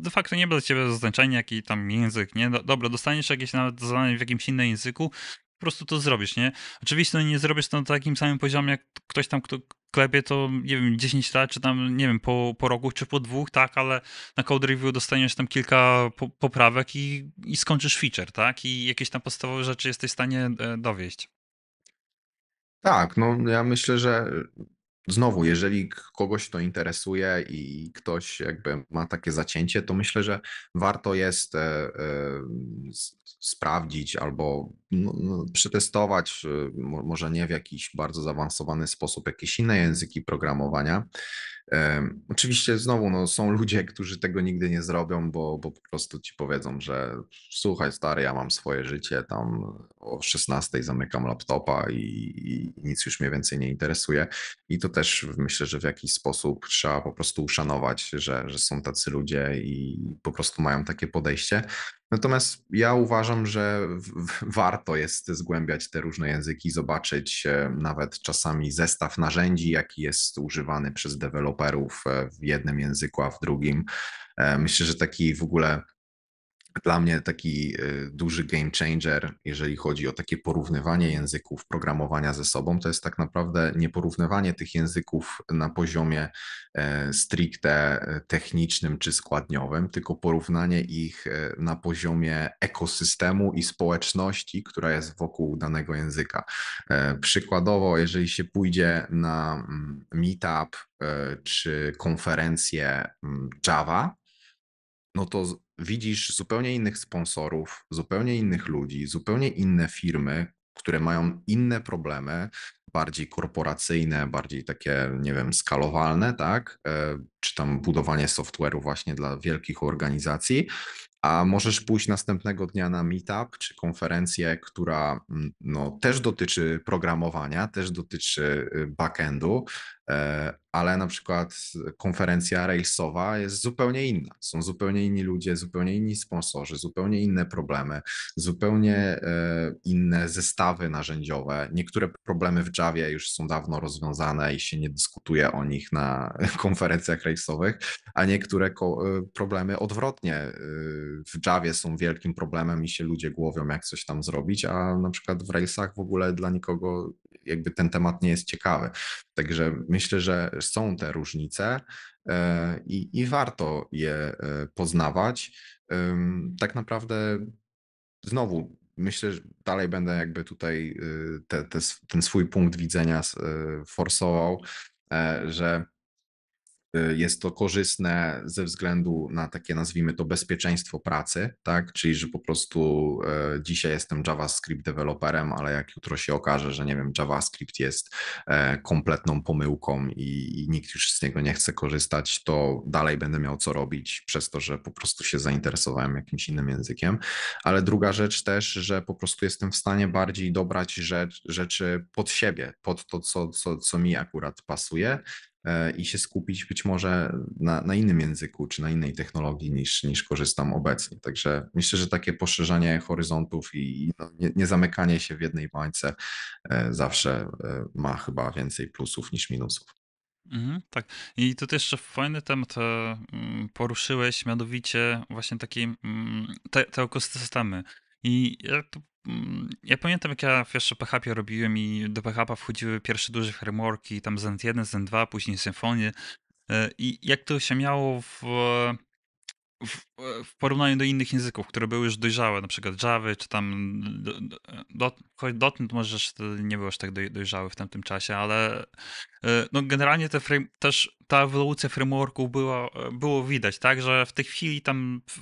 de facto nie będzie ciebie zaznaczenia, jaki tam język, nie? Dobra, dostaniesz jakieś nawet zadanie w jakimś innym języku, po prostu to zrobisz, nie? Oczywiście no, nie zrobisz to na takim samym poziomie, jak ktoś tam, kto, sklepie, to nie wiem, 10 lat, czy tam, nie wiem, po, po roku, czy po dwóch, tak, ale na code review dostaniesz tam kilka po, poprawek i, i skończysz feature, tak? I jakieś tam podstawowe rzeczy jesteś w stanie e, dowieść. Tak, no ja myślę, że znowu, jeżeli kogoś to interesuje i ktoś jakby ma takie zacięcie, to myślę, że warto jest e, e, sprawdzić albo no, no, przetestować, e, może nie w jakiś bardzo zaawansowany sposób, jakieś inne języki programowania. Oczywiście znowu no, są ludzie, którzy tego nigdy nie zrobią, bo, bo po prostu ci powiedzą, że słuchaj stary, ja mam swoje życie, tam o 16 zamykam laptopa i, i, nic już mnie więcej nie interesuje. I to też myślę, że w jakiś sposób trzeba po prostu uszanować, że, że są tacy ludzie i po prostu mają takie podejście. Natomiast ja uważam, że warto jest zgłębiać te różne języki, zobaczyć e, nawet czasami zestaw narzędzi, jaki jest używany przez deweloperów e, w jednym języku, a w drugim. E, myślę, że taki w ogóle dla mnie taki y, duży game changer, jeżeli chodzi o takie porównywanie języków programowania ze sobą, to jest tak naprawdę nieporównywanie tych języków na poziomie e, stricte e, technicznym czy składniowym, tylko porównanie ich e, na poziomie ekosystemu i społeczności, która jest wokół danego języka. Przykładowo, jeżeli się pójdzie na mm, meetup czy konferencję mm, Java, no to widzisz zupełnie innych sponsorów, zupełnie innych ludzi, zupełnie inne firmy, które mają inne problemy, bardziej korporacyjne, bardziej takie, nie wiem, skalowalne, tak? E, czy tam budowanie software'u właśnie dla wielkich organizacji. A możesz pójść następnego dnia na meetup czy konferencję, która mm, no, też dotyczy programowania, też dotyczy y, backendu, E, ale na przykład konferencja Railsowa jest zupełnie inna. Są zupełnie inni ludzie, zupełnie inni sponsorzy, zupełnie inne problemy, zupełnie e, inne zestawy narzędziowe. Niektóre problemy w Javie już są dawno rozwiązane i się nie dyskutuje o nich na [laughs] konferencjach Railsowych, a niektóre e, problemy odwrotnie w Javie są wielkim problemem i się ludzie głowią, jak coś tam zrobić, a na przykład w Railsach w ogóle dla nikogo jakby ten temat nie jest ciekawy. Także myślę, że są te różnice e, i, i warto je e, poznawać. Tak naprawdę znowu myślę, że dalej będę jakby tutaj y, te, te, ten swój punkt widzenia y, forsował, e, że Y, jest to korzystne ze względu na takie, nazwijmy to, bezpieczeństwo pracy, tak? Czyli, że po prostu e, dzisiaj jestem JavaScript deweloperem, ale jak jutro się okaże, że nie wiem, JavaScript jest e, kompletną pomyłką i, i nikt już z niego nie chce korzystać, to dalej będę miał co robić przez to, że po prostu się zainteresowałem jakimś innym językiem. Ale druga rzecz też, że po prostu jestem w stanie bardziej dobrać rzecz, rzeczy pod siebie, pod to, co, co, co mi akurat pasuje, E, i się skupić być może na, na innym języku czy na innej technologii niż, niż korzystam obecnie. Także myślę, że takie poszerzanie horyzontów i no, nie, nie, zamykanie się w jednej bańce e, zawsze e, ma chyba więcej plusów niż minusów. Mhm, tak. I tutaj jeszcze fajny temat mm, poruszyłeś, mianowicie właśnie takie mm, te, te ekosystemy. I ja tu Mm, ja pamiętam, jak ja jeszcze PHP robiłem i do PHP wchodziły pierwsze duże frameworki, tam Zend 1, Zend 2, później Symfony. E, I jak to się miało w, w, w, porównaniu do innych języków, które były już dojrzałe, na przykład Java, czy tam dotąd dotnet może nie było aż tak dojrzały w tamtym czasie, ale e, no generalnie te frame, też ta ewolucja frameworku była, e, było widać, tak, że w tej chwili tam w,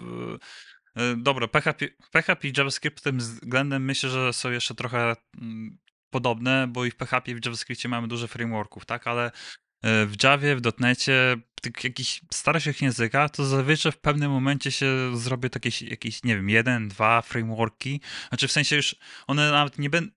E, dobra, PHP, PHP i JavaScript tym względem myślę, że są jeszcze trochę mm, podobne, bo i w PHP i w JavaScriptie mamy dużo frameworków, tak? Ale e, w Javie, w tych jakichś starszych językach, to zazwyczaj w pewnym momencie się zrobi takie jakieś, nie wiem, jeden, dwa frameworki. Znaczy w sensie już one nawet nie będą,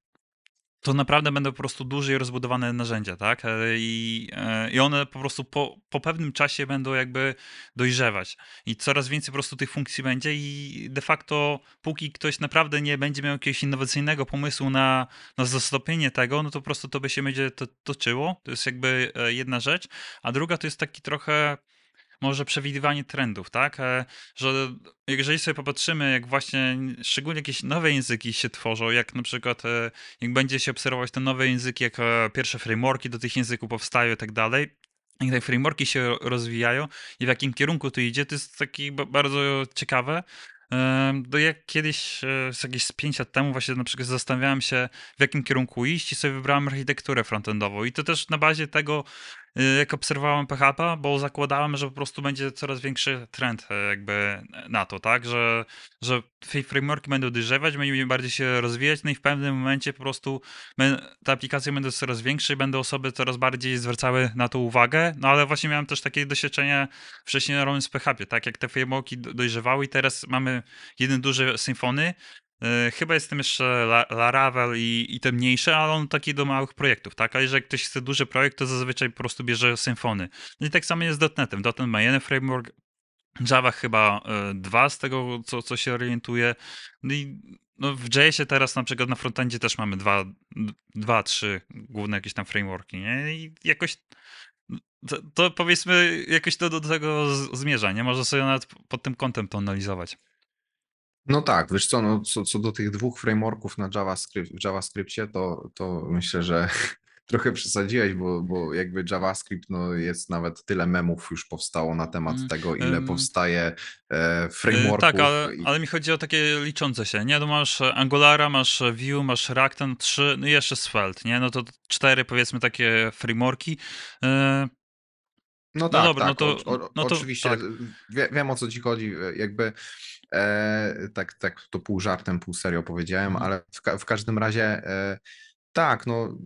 to naprawdę będą po prostu duże i rozbudowane narzędzia, tak? E, I, e, i one po prostu po, po pewnym czasie będą jakby dojrzewać i coraz więcej po prostu tych funkcji będzie i de facto póki ktoś naprawdę nie będzie miał jakiegoś innowacyjnego pomysłu na, na zastąpienie tego, no to po prostu to by się będzie to, toczyło. To jest jakby e, jedna rzecz. A druga to jest taki trochę może przewidywanie trendów, tak? E, że jeżeli sobie popatrzymy, jak właśnie szczególnie jakieś nowe języki się tworzą, jak na przykład e, jak będzie się obserwować te nowe języki, jak e, pierwsze frameworki do tych języków powstają i tak dalej, jak te frameworki się rozwijają i w jakim kierunku to idzie, to jest takie bardzo ciekawe. Do jak kiedyś, jakieś z 5 lat temu, właśnie na przykład zastanawiałem się, w jakim kierunku iść, i sobie wybrałem architekturę frontendową. I to też na bazie tego jak obserwowałem PHP, bo zakładałem, że po prostu będzie coraz większy trend e, jakby na to, tak, że, że frameworki będą dojrzewać, będą bardziej się rozwijać, no i w pewnym momencie po prostu te aplikacje będą coraz większe i będą osoby coraz bardziej zwracały na to uwagę, no ale właśnie miałem też takie doświadczenie wcześniej na z PHP, tak, jak te frameworki dojrzewały i teraz mamy jeden duży symfony, E, chyba jest tym, jeszcze Laravel i, i te mniejsze, ale on taki do małych projektów, tak? Ale jeżeli ktoś chce duży projekt, to zazwyczaj po prostu bierze Symfony. No i tak samo jest z .NETem. .NET ma jeden framework, Java chyba e, dwa z tego, co, co się orientuje. No i no w JS-ie teraz na przykład na frontendzie też mamy dwa, dwa, trzy główne jakieś tam frameworki, nie? I jakoś to, to powiedzmy jakoś to do, do tego zmierza, nie? Można sobie nawet pod tym kątem to analizować. No tak, wiesz co, no, co, co do tych dwóch frameworków na JavaScript, w JavaScriptie, to, to myślę, że [laughs] trochę przesadziłeś, bo, bo jakby JavaScript no jest nawet tyle memów już powstało na temat mm, tego, ile powstaje e, e, frameworków. Tak, ale, ale, mi chodzi o takie liczące się, nie? No masz Angulara, masz Vue, masz React, trzy, no i jeszcze Svelte, nie? No to cztery powiedzmy takie frameworki. E, no, no tak, no dobra, tak, no to, o, o, no to oczywiście tak. wie, wiem o co ci chodzi, e, jakby E, tak, tak to pół żartem, pół serio powiedziałem, mhm. ale w, ka w każdym razie e, tak, no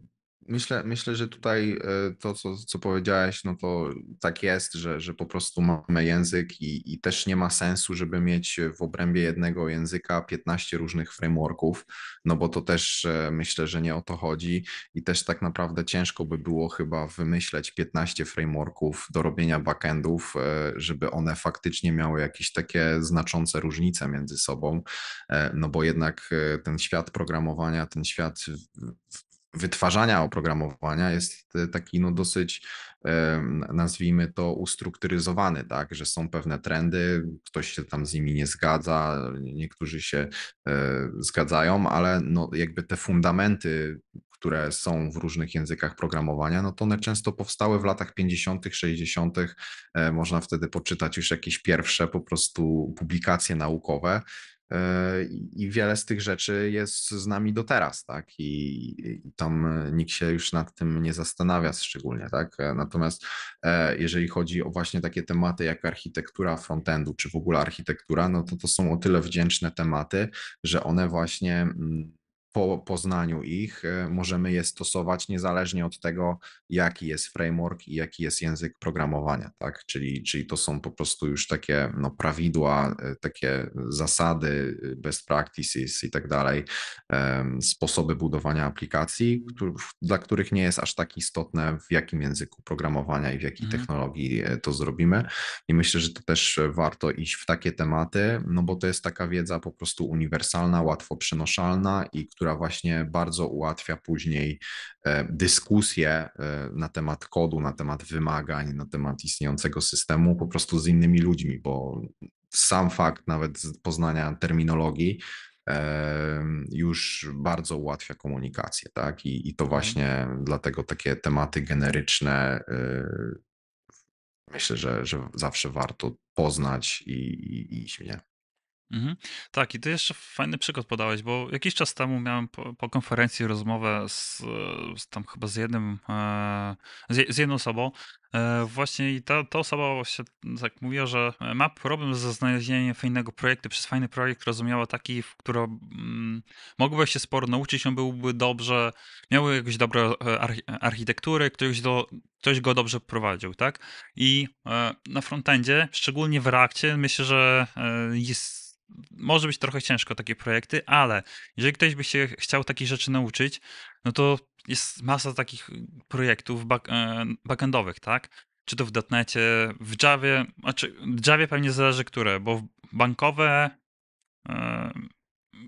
Myślę, myślę, że tutaj e, to, co, co powiedziałeś, no to tak jest, że, że po prostu mamy język i, i też nie ma sensu, żeby mieć w obrębie jednego języka 15 różnych frameworków, no bo to też e, myślę, że nie o to chodzi i też tak naprawdę ciężko by było chyba wymyśleć 15 frameworków do robienia backendów, e, żeby one faktycznie miały jakieś takie znaczące różnice między sobą, no bo jednak ten świat programowania, ten świat wytwarzania oprogramowania jest e, taki no dosyć, e, nazwijmy to, ustrukturyzowany, tak, że są pewne trendy, ktoś się tam z nimi nie zgadza, niektórzy się e, zgadzają, ale no jakby te fundamenty które są w różnych językach programowania, no to one często powstały w latach 50., 60. Można wtedy poczytać już jakieś pierwsze po prostu publikacje naukowe, E, I wiele z tych rzeczy jest z nami do teraz, tak? I, I, tam e, nikt się już nad tym nie zastanawia szczególnie, tak? E, natomiast jeżeli chodzi o właśnie takie tematy jak architektura frontendu, czy w ogóle architektura, no to to są o tyle wdzięczne tematy, że one właśnie mm, po poznaniu ich e, możemy je stosować niezależnie od tego, jaki jest framework i jaki jest język programowania, tak? Czyli, czyli to są po prostu już takie no, prawidła, e, takie zasady, e, best practices i tak dalej, sposoby budowania aplikacji, dla których nie jest aż tak istotne, w jakim języku programowania i w jakiej mhm. technologii to zrobimy. I myślę, że to też warto iść w takie tematy, no bo to jest taka wiedza po prostu uniwersalna, łatwo przenoszalna i która która właśnie bardzo ułatwia później e, dyskusję e, na temat kodu, na temat wymagań, na temat istniejącego systemu po prostu z innymi ludźmi, bo sam fakt nawet poznania terminologii e, już bardzo ułatwia komunikację, tak? I, i to mhm. właśnie dlatego takie tematy generyczne myślę, że, że zawsze warto poznać i, i, i nie, Mhm. Tak, i tu jeszcze fajny przykład podałeś, bo jakiś czas temu miałem po, po konferencji rozmowę z, z, tam chyba z jednym, e, z, z, jedną osobą. E, właśnie i ta, ta osoba właśnie tak mówiła, że ma problem ze znalezieniem fajnego projektu. Przez fajny projekt rozumiała taki, w którym mm, mogłaby się sporo nauczyć, on byłby dobrze, miały jakąś dobrą e, architekturę, do, ktoś go dobrze prowadził, tak? I na frontendzie, szczególnie w reakcie, myślę, że jest może być trochę ciężko takie projekty, ale jeżeli ktoś by się chciał takich rzeczy nauczyć, no to jest masa takich projektów back, e, backendowych, tak? Czy to w dotnecie, w Javie, znaczy w Javie pewnie zależy które, bo bankowe yy,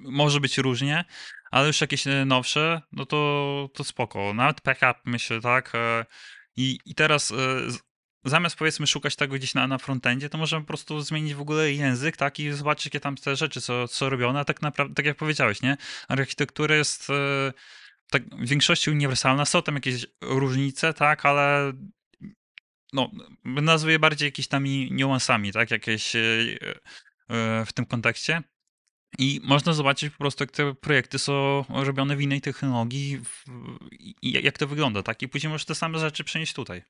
może być różnie, ale już jakieś nowsze, no to, to spoko. Nawet PHP myślę, tak? E, i teraz zamiast powiedzmy szukać tego gdzieś na, na frontendzie, to możemy po prostu zmienić w ogóle język, tak, i zobaczyć, jakie tam te rzeczy, co, co robione, no, a tak naprawdę, tak jak powiedziałeś, nie, architektura jest e, tak, w większości uniwersalna, są tam jakieś różnice, tak, ale no, nazwę bardziej jakimiś tam niuansami, tak, jakieś e, e, w tym kontekście. I można zobaczyć po prostu, jak te projekty są robione w innej technologii i jak to wygląda, tak? I później możesz te same rzeczy przenieść tutaj.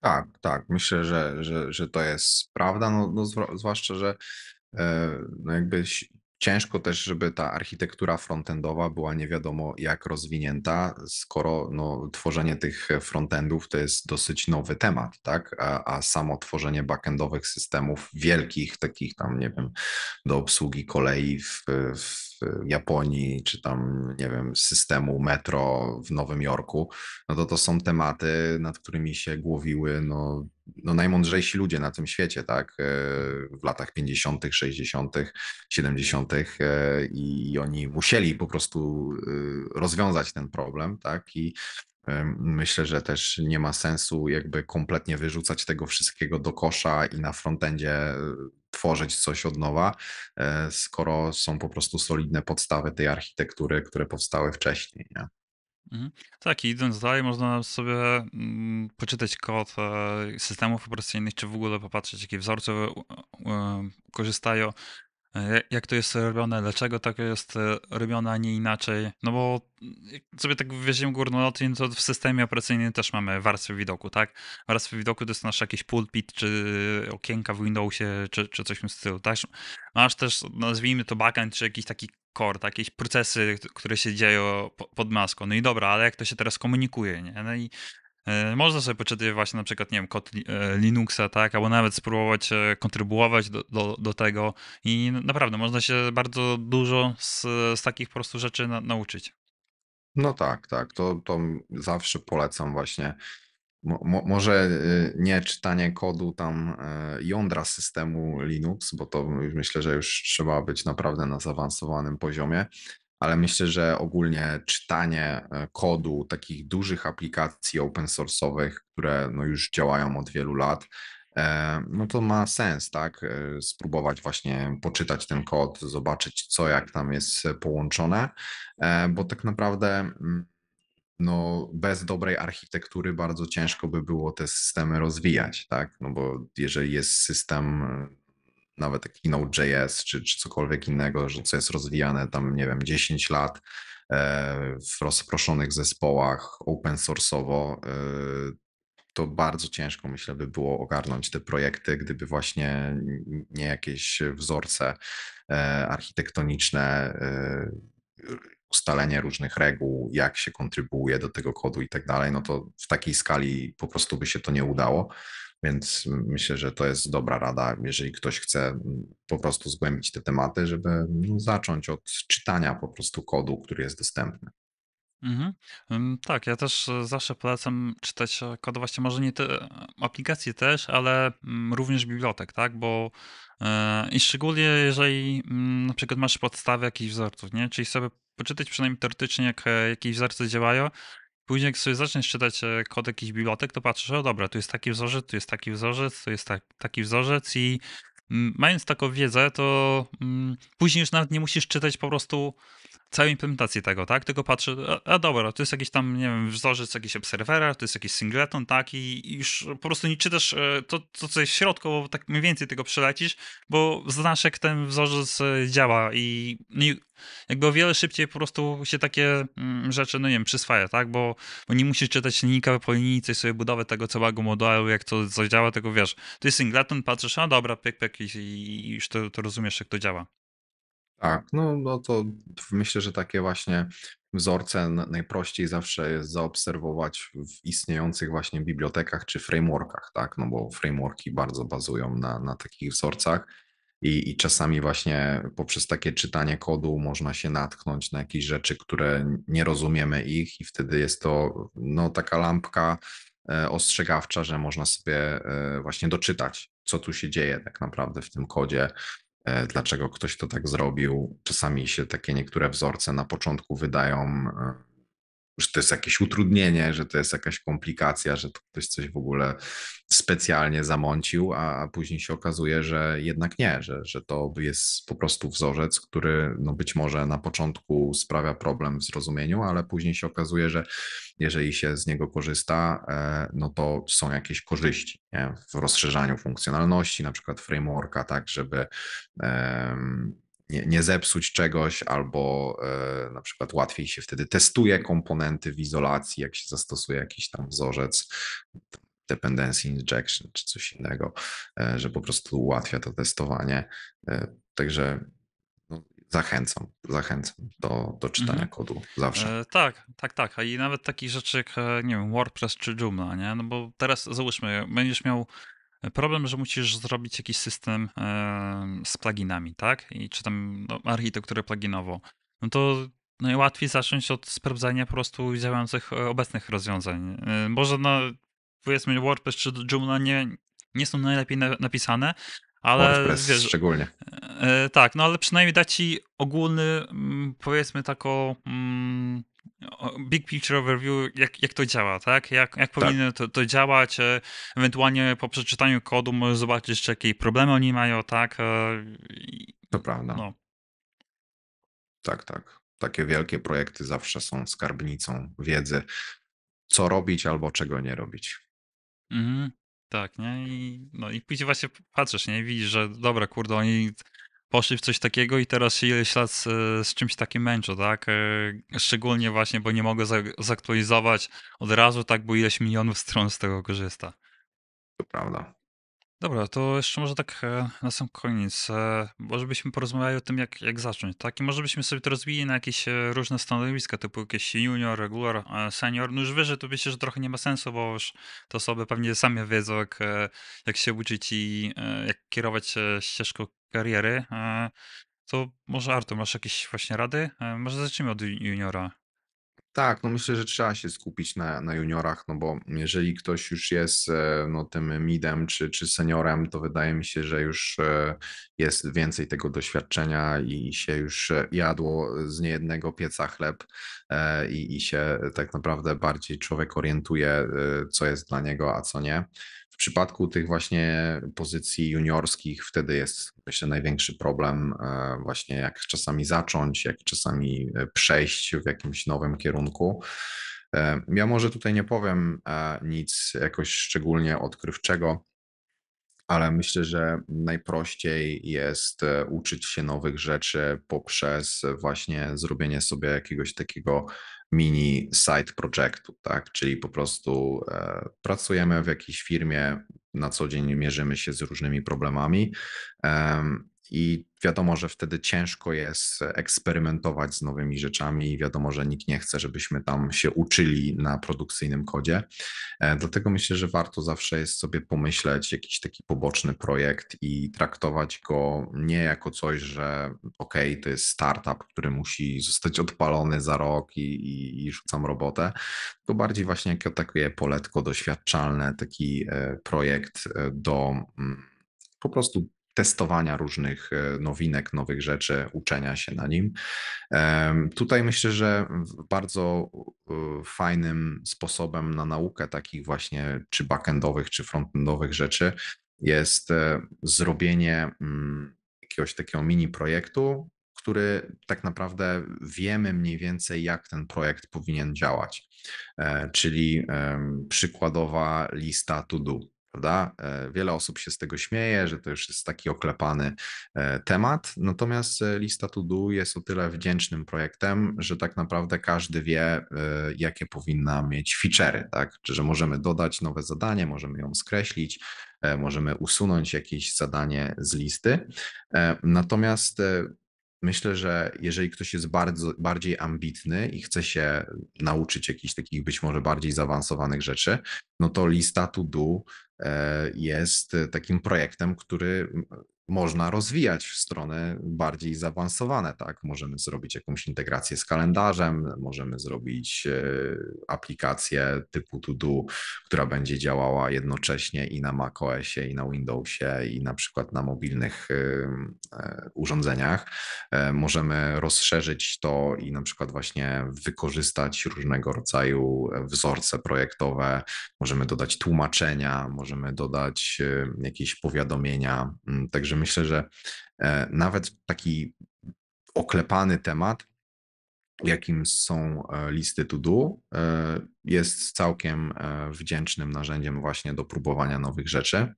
Tak, tak. Myślę, że, że, że to jest prawda. No, no zwłaszcza, że e, no jakby ciężko też, żeby ta architektura frontendowa była nie wiadomo jak rozwinięta, skoro no, tworzenie tych frontendów to jest dosyć nowy temat, tak? A, a samo tworzenie backendowych systemów wielkich, takich tam, nie wiem, do obsługi kolei w, w Japonii, czy tam, nie wiem, systemu metro w Nowym Jorku, no to to są tematy, nad którymi się głowiły no, no najmądrzejsi ludzie na tym świecie, tak, e, w latach 50., 60., 70. i oni musieli po prostu e, rozwiązać ten problem, tak, i e, Myślę, że też nie ma sensu jakby kompletnie wyrzucać tego wszystkiego do kosza i na frontendzie tworzyć coś od nowa, e, skoro są po prostu solidne podstawy tej architektury, które powstały wcześniej. Nie? Mhm. Tak, i idąc dalej, można sobie mm, poczytać kod e, systemów operacyjnych, czy w ogóle popatrzeć, jakie wzorce e, korzystają, E, jak to jest robione, dlaczego tak jest e, robione, a nie inaczej. No bo mm, jak sobie tak weźmiemy górnolotnie, no to w systemie operacyjnym też mamy warstwę widoku, tak? warstwę widoku to jest nasz jakiś pulpit, czy e, okienka w Windowsie, czy, czy coś w tym stylu, tak? Masz też, nazwijmy to backend, czy jakiś taki core, tak? jakieś procesy, które się dzieją pod maską. No i dobra, ale jak to się teraz komunikuje, nie? No i E, można sobie poczytywać na przykład, nie wiem, kod e, Linuxa, tak, albo nawet spróbować e, kontrybuować do, do, do tego i naprawdę można się bardzo dużo z, z takich po prostu rzeczy na, nauczyć. No tak, tak, to, to zawsze polecam właśnie. może nie czytanie kodu tam jądra systemu Linux, bo to myślę, że już trzeba być naprawdę na zaawansowanym poziomie, ale myślę, że ogólnie czytanie e, kodu takich dużych aplikacji open source'owych, które no już działają od wielu lat, e, no to ma sens, tak? E, spróbować właśnie poczytać ten kod, zobaczyć co, jak tam jest połączone, bo tak naprawdę mm, no, bez dobrej architektury bardzo ciężko by było te systemy rozwijać, tak? No bo jeżeli jest system nawet taki Node.js czy, czy cokolwiek innego, że co jest rozwijane tam, nie wiem, 10 lat e, w rozproszonych zespołach open source'owo, e, to bardzo ciężko myślę by było ogarnąć te projekty, gdyby właśnie nie jakieś wzorce e, architektoniczne, ustalenie różnych reguł, jak się kontrybuuje do tego kodu i tak dalej, no to w takiej skali po prostu by się to nie udało. Więc myślę, że to jest dobra rada, jeżeli ktoś chce mm, po prostu zgłębić te tematy, żeby no, zacząć od czytania po prostu kodu, który jest dostępny. Mhm. Tak, ja też e, zawsze polecam czytać e, kod, właśnie może nie te e, aplikacje też, ale mm, również bibliotek, tak, bo i szczególnie jeżeli mm, na przykład masz podstawę jakichś wzorców, nie, czyli sobie poczytać przynajmniej teoretycznie, jak jakieś wzorce działają, Później jak sobie zaczniesz czytać e, kod jakichś bibliotek, to patrzysz, o dobra, tu jest taki wzorzec, tu jest taki wzorzec, tu jest taki wzorzec i mm, mając taką wiedzę, to mm, później już nawet nie musisz czytać po prostu całą implementację tego, tak? Tylko patrzę, a, a dobra, to jest jakiś tam, nie wiem, wzorzec jakiś obserwera, to jest jakiś singleton, tak? I, już po prostu nie czytasz e, to, to, co jest w środku, bo tak mniej więcej tego przelecisz, bo znasz, jak ten wzorzec e, działa i, no i jakby o wiele szybciej po prostu się takie mm, rzeczy, no nie wiem, przyswaja, tak? Bo, bo nie musisz czytać linijka po linijce i sobie budowę tego całego modelu, jak to działa, tego wiesz. To jest singleton, patrzysz, a dobra, pyk, pyk i, i już to, to rozumiesz, jak to działa. Tak, no, no to myślę, że takie właśnie wzorce najprościej zawsze jest zaobserwować w istniejących właśnie bibliotekach czy frameworkach, tak? No bo frameworki bardzo bazują na, na takich wzorcach i, i czasami właśnie poprzez takie czytanie kodu można się natknąć na jakieś rzeczy, które nie rozumiemy ich i wtedy jest to no, taka lampka e, ostrzegawcza, że można sobie e, właśnie doczytać, co tu się dzieje tak naprawdę w tym kodzie E, dlaczego ktoś to tak zrobił. Czasami się takie niektóre wzorce na początku wydają e, że to jest jakieś utrudnienie, że to jest jakaś komplikacja, że ktoś coś w ogóle specjalnie zamącił, a później się okazuje, że jednak nie, że, że to jest po prostu wzorzec, który no być może na początku sprawia problem w zrozumieniu, ale później się okazuje, że jeżeli się z niego korzysta, e, no to są jakieś korzyści nie? w rozszerzaniu funkcjonalności, na przykład frameworka, tak, żeby um, nie, nie zepsuć czegoś, albo e, na przykład łatwiej się wtedy testuje komponenty w izolacji, jak się zastosuje jakiś tam wzorzec dependency injection czy coś innego, e, że po prostu ułatwia to testowanie. E, także no, zachęcam, zachęcam do, do czytania mhm. kodu zawsze. E, tak, tak, tak. A i nawet takich rzeczy jak, e, nie wiem, WordPress czy Joomla, nie? No bo teraz załóżmy, będziesz miał problem, że musisz zrobić jakiś system z pluginami, tak? I czy tam no, architekturę pluginową. No to najłatwiej zacząć od sprawdzania po prostu działających e, obecnych rozwiązań. E, może na, powiedzmy WordPress czy Joomla nie, nie są najlepiej na, napisane, ale WordPress wiesz, szczególnie. E, tak, no ale przynajmniej da ci ogólny, mm, powiedzmy taką mm, big picture overview, jak, jak to działa, tak? Jak, jak tak. powinno to, to, działać, e, ewentualnie po przeczytaniu kodu możesz zobaczyć, czy jakie problemy oni mają, tak? E, to prawda. No. Tak, tak. Takie wielkie projekty zawsze są skarbnicą wiedzy, co robić albo czego nie robić. Mhm. Tak, nie? I, no i później właśnie patrzysz, nie? Widzisz, że dobra, kurde, oni poszli w coś takiego i teraz się ileś lat z, z, czymś takim męczą, tak? E, szczególnie właśnie, bo nie mogę za, zaktualizować od razu, tak, bo ileś milionów stron z tego korzysta. To prawda. Dobra, to jeszcze może tak e, na sam koniec. E, może byśmy porozmawiali o tym, jak, jak zacząć, tak? I może byśmy sobie to rozbili na jakieś e, różne stanowiska, typu jakieś junior, regular, senior. No już wyżej to myślę, że trochę nie ma sensu, bo już te osoby pewnie same wiedzą, jak, jak się uczyć i jak kierować ścieżką kariery. To może Artur, masz jakieś właśnie rady? Może zacznijmy od juniora. Tak, no myślę, że trzeba się skupić na, na juniorach, no bo jeżeli ktoś już jest e, no, tym midem czy, czy seniorem, to wydaje mi się, że już e, jest więcej tego doświadczenia i się już e, jadło z niejednego pieca chleb i, i się tak naprawdę bardziej człowiek orientuje, co jest dla niego, a co nie przypadku tych właśnie pozycji juniorskich wtedy jest myślę największy problem e, właśnie jak czasami zacząć, jak czasami e, przejść w jakimś nowym kierunku. E, ja może tutaj nie powiem nic jakoś szczególnie odkrywczego, ale myślę, że najprościej jest uczyć się nowych rzeczy poprzez właśnie zrobienie sobie jakiegoś takiego mini side projektu, tak? Czyli po prostu e, pracujemy w jakiejś firmie, na co dzień mierzymy się z różnymi problemami i wiadomo, że wtedy ciężko jest eksperymentować z nowymi rzeczami, i wiadomo, że nikt nie chce, żebyśmy tam się uczyli na produkcyjnym kodzie. E, dlatego myślę, że warto zawsze jest sobie pomyśleć jakiś taki poboczny projekt i traktować go nie jako coś, że okej, okay, to jest startup, który musi zostać odpalony za rok i, i, i rzucam robotę, tylko bardziej właśnie jako takie poletko doświadczalne, taki e, projekt e, do mm, po prostu testowania różnych e, nowinek, nowych rzeczy, uczenia się na nim. Tutaj myślę, że bardzo e, fajnym sposobem na naukę takich właśnie czy backendowych, czy frontendowych rzeczy jest e, zrobienie mm, jakiegoś takiego mini projektu, który tak naprawdę wiemy mniej więcej, jak ten projekt powinien działać. Czyli przykładowa lista to do Prawda? E, wiele osób się z tego śmieje, że to już jest taki oklepany e, temat, natomiast e, lista to do jest o tyle wdzięcznym projektem, że tak naprawdę każdy wie, jakie powinna mieć featurey, tak? że możemy dodać nowe zadanie, możemy ją skreślić, możemy usunąć jakieś zadanie z listy. Natomiast myślę, że jeżeli ktoś jest bardzo, bardziej ambitny i chce się nauczyć jakichś takich być może bardziej zaawansowanych rzeczy, no to lista to do E, jest takim projektem, który można rozwijać w strony bardziej zaawansowane, tak? Możemy zrobić jakąś integrację z kalendarzem, możemy zrobić e, aplikację typu To-Do, która będzie działała jednocześnie i na macOSie, i na Windowsie, i na przykład na mobilnych e, e, urządzeniach. Możemy rozszerzyć to i na przykład właśnie wykorzystać różnego rodzaju wzorce projektowe, możemy dodać tłumaczenia, możemy dodać jakieś powiadomienia, mm, także myślę, że e, nawet taki oklepany temat, jakim są e, listy to do, e, jest całkiem wdzięcznym narzędziem właśnie do próbowania nowych rzeczy.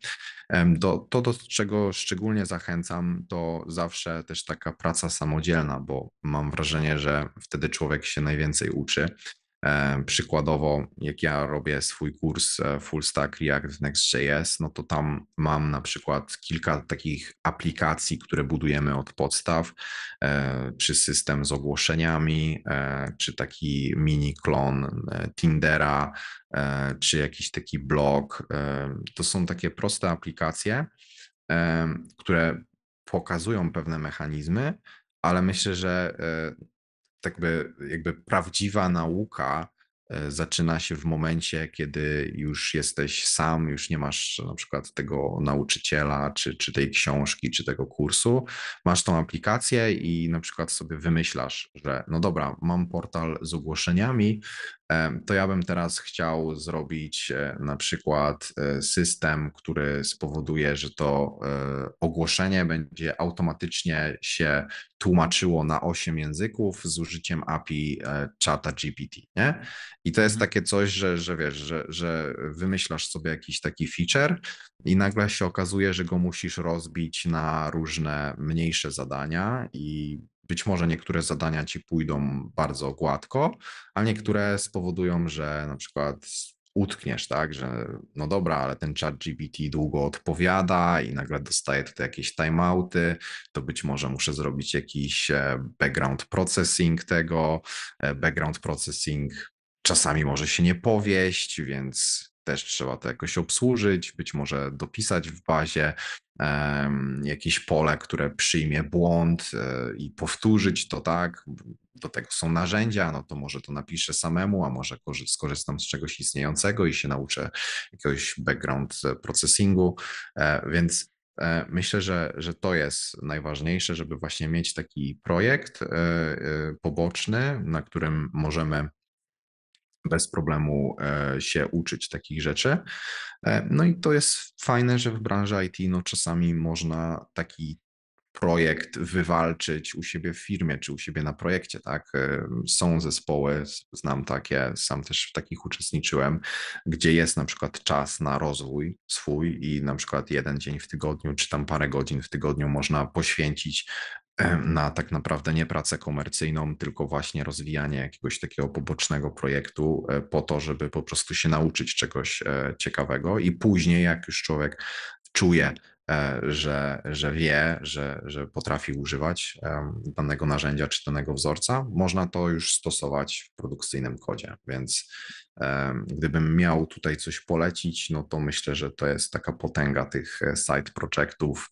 Do, to, do czego szczególnie zachęcam, to zawsze też taka praca samodzielna, bo mam wrażenie, że wtedy człowiek się najwięcej uczy. E, przykładowo, jak ja robię swój kurs e, Full Stack React Next.js, no to tam mam na przykład kilka takich aplikacji, które budujemy od podstaw, e, czy system z ogłoszeniami, czy taki mini klon Tindera, czy jakiś taki blog. To są takie proste aplikacje, które pokazują pewne mechanizmy, ale myślę, że jakby, jakby prawdziwa nauka E, zaczyna się w momencie, kiedy już jesteś sam, już nie masz na przykład tego nauczyciela, czy, czy tej książki, czy tego kursu. Masz tą aplikację i na przykład sobie wymyślasz, że no dobra, mam portal z ogłoszeniami, e, to ja bym teraz chciał zrobić e, na przykład system, który spowoduje, że to ogłoszenie będzie automatycznie się tłumaczyło na 8 języków z użyciem API czata GPT. Nie? I to jest mhm. takie coś, że, że wiesz, że, że wymyślasz sobie jakiś taki feature i nagle się okazuje, że go musisz rozbić na różne mniejsze zadania i być może niektóre zadania ci pójdą bardzo gładko, a niektóre spowodują, że na przykład utkniesz, tak, że no dobra, ale ten chat GPT długo odpowiada i nagle dostaję tutaj jakieś timeouty, to być może muszę zrobić jakiś e, background processing tego. E, background processing Czasami może się nie powieść, więc też trzeba to jakoś obsłużyć, być może dopisać w bazie um, jakieś pole, które przyjmie błąd um, i powtórzyć to tak. Do tego są narzędzia, no to może to napiszę samemu, a może skorzystam z czegoś istniejącego i się nauczę jakiegoś background e, processingu. E, więc Myślę, że, że to jest najważniejsze, żeby właśnie mieć taki projekt poboczny, na którym możemy bez problemu e, się uczyć takich rzeczy. E, no i to jest fajne, że w branży IT no czasami można taki projekt wywalczyć u siebie w firmie czy u siebie na projekcie, tak? E, są zespoły, znam takie, sam też w takich uczestniczyłem, gdzie jest na przykład czas na rozwój swój i na przykład jeden dzień w tygodniu czy tam parę godzin w tygodniu można poświęcić na tak naprawdę nie pracę komercyjną, tylko właśnie rozwijanie jakiegoś takiego pobocznego projektu e, po to, żeby po prostu się nauczyć czegoś e, ciekawego i później jak już człowiek czuje, E, że, że wie, że, że potrafi używać danego narzędzia czy danego wzorca, można to już stosować w produkcyjnym kodzie. Więc gdybym miał tutaj coś polecić, no to myślę, że to jest taka potęga tych e, side projectów.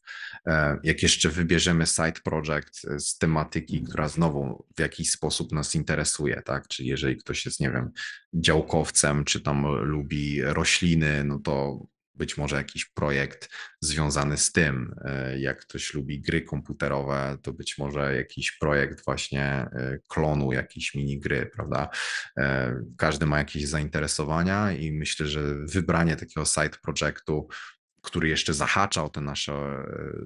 E, jak jeszcze wybierzemy side project z tematyki, mhm. która znowu w jakiś sposób nas interesuje, tak? Czyli jeżeli ktoś jest, nie wiem, działkowcem, czy tam lubi rośliny, no to być może jakiś projekt związany z tym. E, jak ktoś lubi gry komputerowe, to być może jakiś projekt właśnie e, klonu jakiejś minigry, prawda? E, każdy ma jakieś zainteresowania i myślę, że wybranie takiego side projektu który jeszcze zahacza o te nasze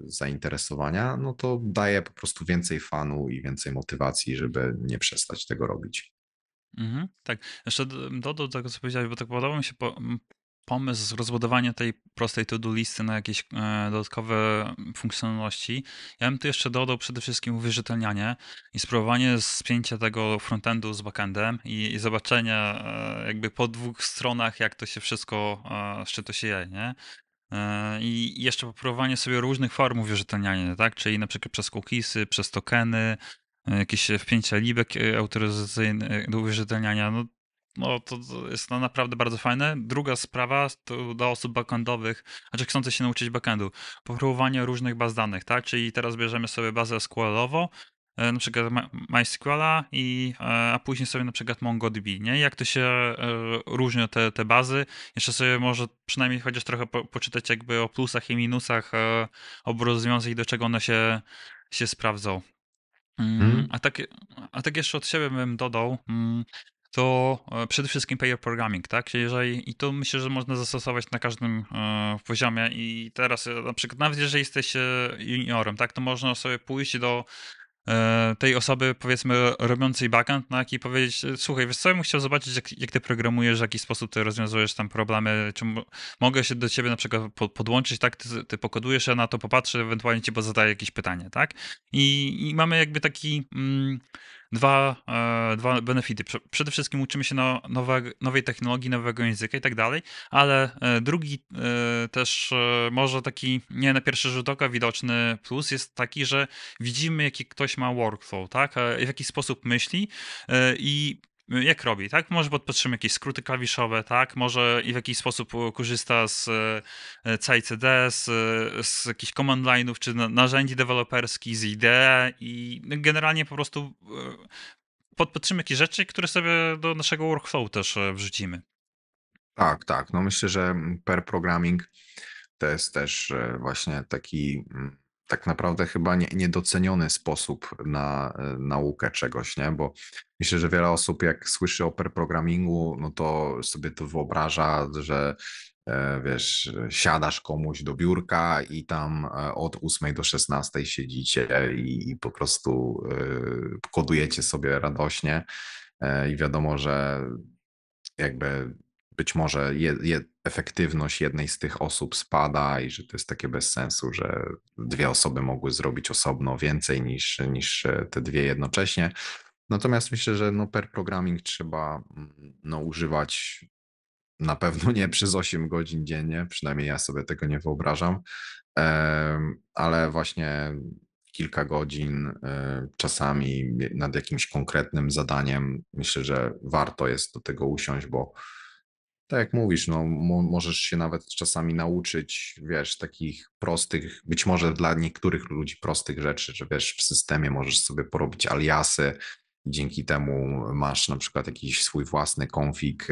zainteresowania, no to daje po prostu więcej fanu i więcej motywacji, żeby nie przestać tego robić. Mhm, tak, jeszcze do, do tego, co powiedziałeś, bo tak podoba mi się po, pomysł rozbudowania tej prostej to-do listy na jakieś e, dodatkowe funkcjonalności. Ja bym tu jeszcze dodał przede wszystkim uwierzytelnianie i spróbowanie spięcia tego frontendu z backendem i, i zobaczenia e, jakby po dwóch stronach, jak to się wszystko, z e, czym to się je, nie? I jeszcze popróbowanie sobie różnych form uwierzytelniania, tak? Czyli na przykład przez cookiesy, przez tokeny, jakieś wpięcia libek autoryzacyjnych do uwierzytelniania. No, no to jest no, naprawdę bardzo fajne. Druga sprawa to dla osób backendowych, znaczy chcących się nauczyć backendu, porównanie różnych baz danych, tak? Czyli teraz bierzemy sobie bazę SQL-ową, e, na przykład MySQLa i, e, a później sobie na przykład MongoDB, nie? Jak to się e, różnią te, te bazy? Jeszcze sobie może przynajmniej chociaż trochę po, poczytać jakby o plusach i minusach obu rozwiązań i do czego one się, się sprawdzą. Mm, mhm. A, tak, a tak jeszcze od siebie bym dodał, mm, to e, przede wszystkim pair programming, tak? Jeżeli, I to myślę, że można zastosować na każdym e, poziomie i teraz e, na przykład nawet jeżeli jesteś juniorem, tak, to można sobie pójść do tej osoby, powiedzmy, robiącej backend, tak, i powiedzieć, słuchaj, wiesz co, bym chciał zobaczyć, jak, jak ty programujesz, w jaki sposób ty rozwiązujesz tam problemy, czy mogę się do ciebie na przykład podłączyć, tak, ty, ty pokodujesz, ja na to popatrzę, ewentualnie ci zadaję jakieś pytanie, tak? I, i mamy jakby taki... Mm, dwa, e, dwa benefity. Przede wszystkim uczymy się nowe, nowej technologii, nowego języka i tak dalej, ale e, drugi e, też e, może taki nie na pierwszy rzut oka widoczny plus jest taki, że widzimy, jaki ktoś ma workflow, tak? E, w jaki sposób myśli e, i no, jak robi, tak? Może podpatrzymy jakieś skróty klawiszowe, tak? Może i w jakiś sposób korzysta z e, CICD, z, z jakichś command line'ów, czy narzędzi deweloperskich, z IDE i e no, generalnie po prostu e, podpatrzymy jakieś rzeczy, które sobie do naszego workflow też wrzucimy. Tak, tak. No myślę, że mm, per programming to jest też właśnie taki mm, tak naprawdę chyba nie, niedoceniony sposób na e, naukę czegoś, nie? Bo myślę, że wiele osób jak słyszy o perprogramingu, no to sobie to wyobraża, że e, wiesz, siadasz komuś do biurka i tam e, od 8 do 16 siedzicie i po prostu kodujecie sobie radośnie i wiadomo, że jakby być może je, je, efektywność jednej z tych osób spada i że to jest takie bez sensu, że dwie osoby mogły zrobić osobno więcej niż, niż e, te dwie jednocześnie. Natomiast myślę, że no per programming trzeba mm, no, używać na pewno nie przez 8 godzin dziennie, przynajmniej ja sobie tego nie wyobrażam, ale właśnie kilka godzin e, czasami nad jakimś konkretnym zadaniem myślę, że warto jest do tego usiąść, bo tak jak mówisz, no, możesz się nawet czasami nauczyć, wiesz, takich prostych, być może dla niektórych ludzi prostych rzeczy, że wiesz, w systemie możesz sobie porobić aliasy, dzięki temu masz na przykład jakiś swój własny konfig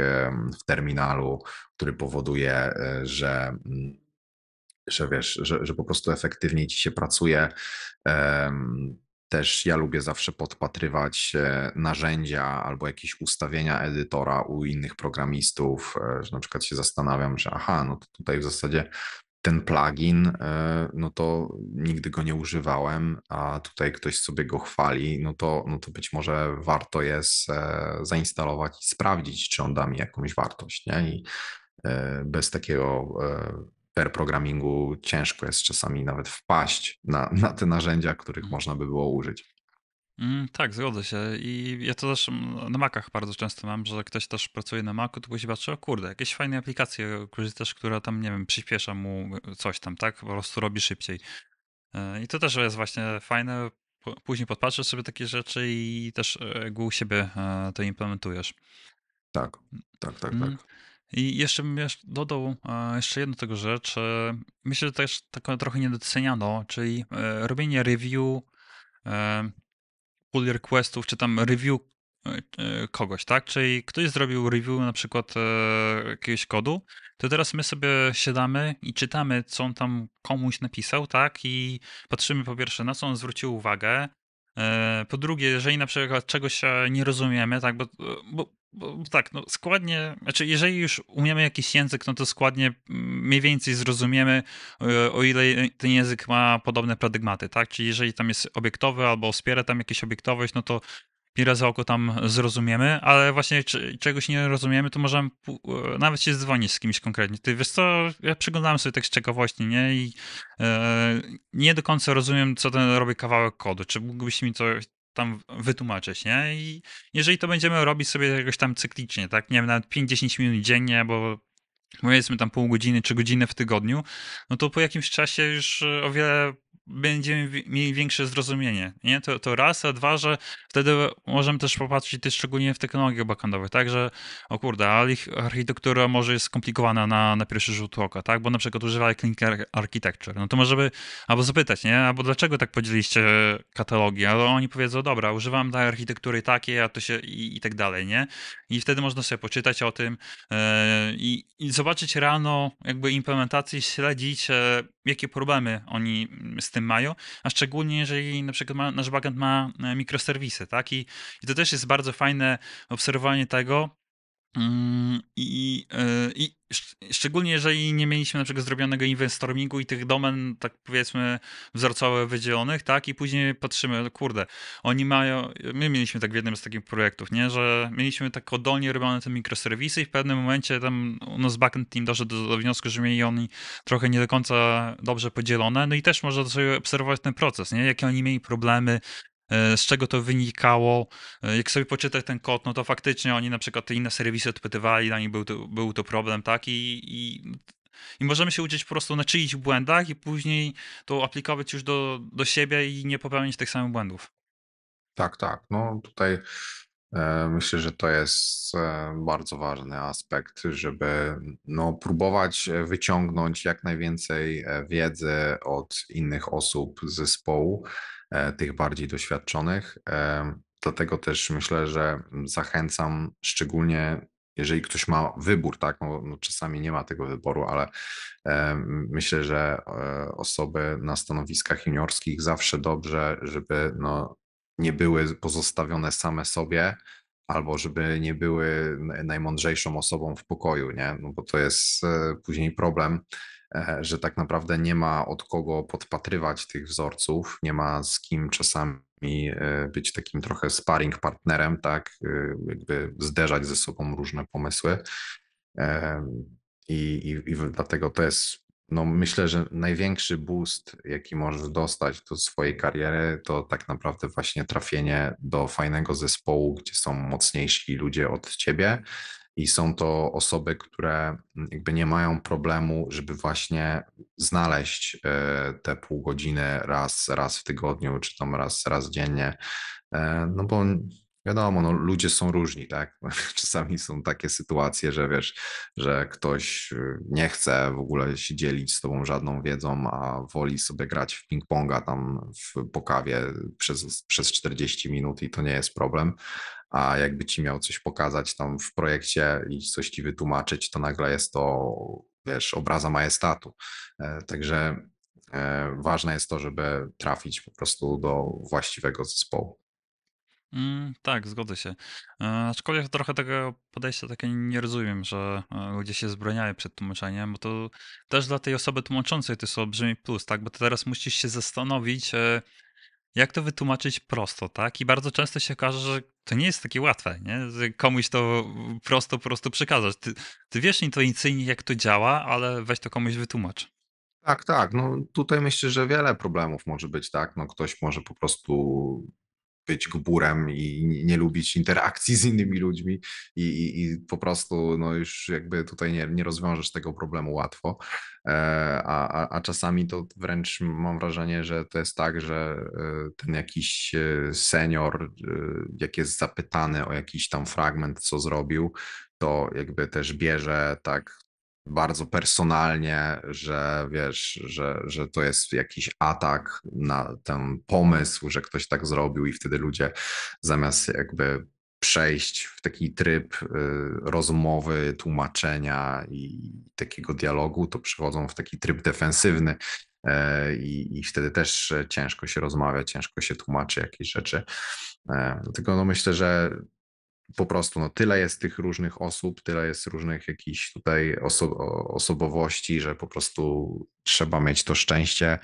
w terminalu, który powoduje, e, że mm, że wiesz, że, że po prostu efektywniej ci się pracuje. Um, też ja lubię zawsze podpatrywać e, narzędzia albo jakieś ustawienia edytora u innych programistów, e, że na przykład się zastanawiam, że aha, no to tutaj w zasadzie ten plugin, e, no to nigdy go nie używałem, a tutaj ktoś sobie go chwali, no to, no to być może warto jest zainstalować i sprawdzić, czy on da mi jakąś wartość, nie? I bez takiego per programingu ciężko jest czasami nawet wpaść na, na te narzędzia, których mm. można by było użyć. Mm, tak, zgodzę się. I ja to też na Macach bardzo często mam, że ktoś też pracuje na Macu, to ktoś patrzy, o kurde, jakieś fajne aplikacje korzystasz, która tam, nie wiem, przyspiesza mu coś tam, tak? Po prostu robi szybciej. E, I to też jest właśnie fajne. Później podpatrzysz sobie takie rzeczy i też e, jakby u siebie e, to implementujesz. Tak, tak, tak, tak. Mm. I jeszcze bym jeszcze dodał e, jeszcze jedną tego rzecz. E, myślę, że też taką trochę niedoceniano, czyli e, robienie review pull requestów, czy tam review kogoś, tak? Czyli ktoś zrobił review na przykład jakiegoś kodu, to teraz my sobie siadamy i czytamy, co on tam komuś napisał, tak? I patrzymy po pierwsze, na co on zwrócił uwagę, po drugie, jeżeli na przykład czegoś nie rozumiemy, tak, bo, bo bo tak, no składnie, znaczy jeżeli już umiemy jakiś język, no to składnie mm, mniej więcej zrozumiemy, e, o ile ten język ma podobne paradygmaty, tak? Czyli jeżeli tam jest obiektowy albo wspiera tam jakieś obiektowość, no to pira za oko tam zrozumiemy, ale właśnie czegoś nie rozumiemy, to możemy e, nawet się dzwonić z kimś konkretnie. Ty wiesz co, ja przeglądałem sobie tekst ciekawości, nie? I e, nie do końca rozumiem, co ten robi kawałek kodu. Czy mógłbyś mi to tam wytłumaczyć, nie? I jeżeli to będziemy robić sobie jakoś tam cyklicznie, tak? Nie wiem, nawet 5-10 minut dziennie, bo powiedzmy tam pół godziny czy godzinę w tygodniu, no to po jakimś czasie już e, o wiele będziemy mieli większe zrozumienie. Nie? To, to raz, a dwa, że wtedy możemy też popatrzeć też szczególnie w technologie backendowych, tak, że o kurde, ale ich architektura może jest skomplikowana na, na pierwszy rzut oka, tak, bo na przykład używali Clean Architecture, no to może by albo zapytać, nie, albo dlaczego tak podzieliście katalogi, ale oni powiedzą, dobra, używam tej architektury takiej, a to się i, i tak dalej, nie, i wtedy można sobie poczytać o tym yy, i, i zobaczyć rano jakby implementację, śledzić, yy, jakie problemy oni z tym tym mają, a szczególnie jeżeli na przykład ma, nasz backend ma e, mikroserwisy, tak? I, I to też jest bardzo fajne obserwowanie tego, Mm, I, e, I, szczególnie jeżeli nie mieliśmy na przykład zrobionego inwestoringu i tych domen, tak powiedzmy, wzorcowo wydzielonych, tak, i później patrzymy, no kurde, oni mają, my mieliśmy tak w jednym z takich projektów, nie, że mieliśmy tak odolnie robione te mikroserwisy i w pewnym momencie tam u no, nas backend team doszedł do, do wniosku, że mieli oni trochę nie do końca dobrze podzielone, no i też można sobie obserwować ten proces, nie, jakie oni mieli problemy, E, z czego to wynikało. E, jak sobie poczytać ten kod, no to faktycznie oni na przykład te inne serwisy odpytywali, na nich był to, był to problem, tak? I, i, i możemy się uczyć po prostu na czyichś błędach i później to aplikować już do, do siebie i nie popełnić tych samych błędów. Tak, tak. No tutaj e, Myślę, że to jest bardzo ważny aspekt, żeby no, próbować wyciągnąć jak najwięcej wiedzy od innych osób z zespołu E, tych bardziej doświadczonych. E, dlatego też myślę, że mm, zachęcam szczególnie jeżeli ktoś ma wybór, tak, no, no czasami nie ma tego wyboru, ale e, myślę, że e, osoby na stanowiskach juniorskich zawsze dobrze, żeby no, nie były pozostawione same sobie, albo żeby nie były najmądrzejszą osobą w pokoju, nie? No bo to jest e, później problem E, że tak naprawdę nie ma od kogo podpatrywać tych wzorców, nie ma z kim czasami e, być takim trochę sparring partnerem, tak, e, jakby zderzać ze sobą różne pomysły. I, i, i dlatego to jest, no myślę, że największy boost, jaki możesz dostać do swojej kariery, to tak naprawdę właśnie trafienie do fajnego zespołu, gdzie są mocniejsi ludzie od ciebie i są to osoby, które mm, jakby nie mają problemu, żeby właśnie znaleźć e, te pół godziny raz, raz w tygodniu, czy tam raz, raz dziennie, e, no bo Wiadomo, no, ludzie są różni, tak? [laughs] Czasami są takie sytuacje, że wiesz, że ktoś y, nie chce w ogóle się dzielić z tobą żadną wiedzą, a woli sobie grać w ping-ponga tam w pokawie przez, przez 40 minut i to nie jest problem. A jakby ci miał coś pokazać tam w projekcie i coś ci wytłumaczyć, to nagle jest to, wiesz, obraza majestatu. E, także e, ważne jest to, żeby trafić po prostu do właściwego zespołu. Mm, tak, zgodzę się. E, aczkolwiek trochę tego podejścia takie nie rozumiem, że e, ludzie się zbraniają przed tłumaczeniem, bo to też dla tej osoby tłumaczącej to jest olbrzymi plus, tak? Bo teraz musisz się zastanowić, e, jak to wytłumaczyć prosto, tak? I bardzo często się okaże, że to nie jest takie łatwe, nie? Że komuś to prosto, prosto przekazać. Ty, ty wiesz intuicyjnie, jak to działa, ale weź to komuś wytłumacz. Tak, tak. No tutaj myślę, że wiele problemów może być, tak? No ktoś może po prostu być gburem i nie lubić interakcji z innymi ludźmi i, i, i po prostu no już jakby tutaj nie, nie rozwiążesz tego problemu łatwo. E, a, a, a czasami to wręcz mam wrażenie, że to jest tak, że e, ten jakiś e, senior, jak jest zapytany o jakiś tam fragment, co zrobił, to jakby też bierze tak bardzo personalnie, że wiesz, że, że to jest jakiś atak na ten pomysł, że ktoś tak zrobił i wtedy ludzie zamiast jakby przejść w taki tryb y, rozmowy, tłumaczenia i takiego dialogu, to przychodzą w taki tryb defensywny. E, I, I wtedy też e, ciężko się rozmawia, ciężko się tłumaczy jakieś rzeczy. E, dlatego no myślę, że po prostu no, tyle jest tych różnych osób, tyle jest różnych jakichś tutaj oso osobowości, że po prostu trzeba mieć to szczęście,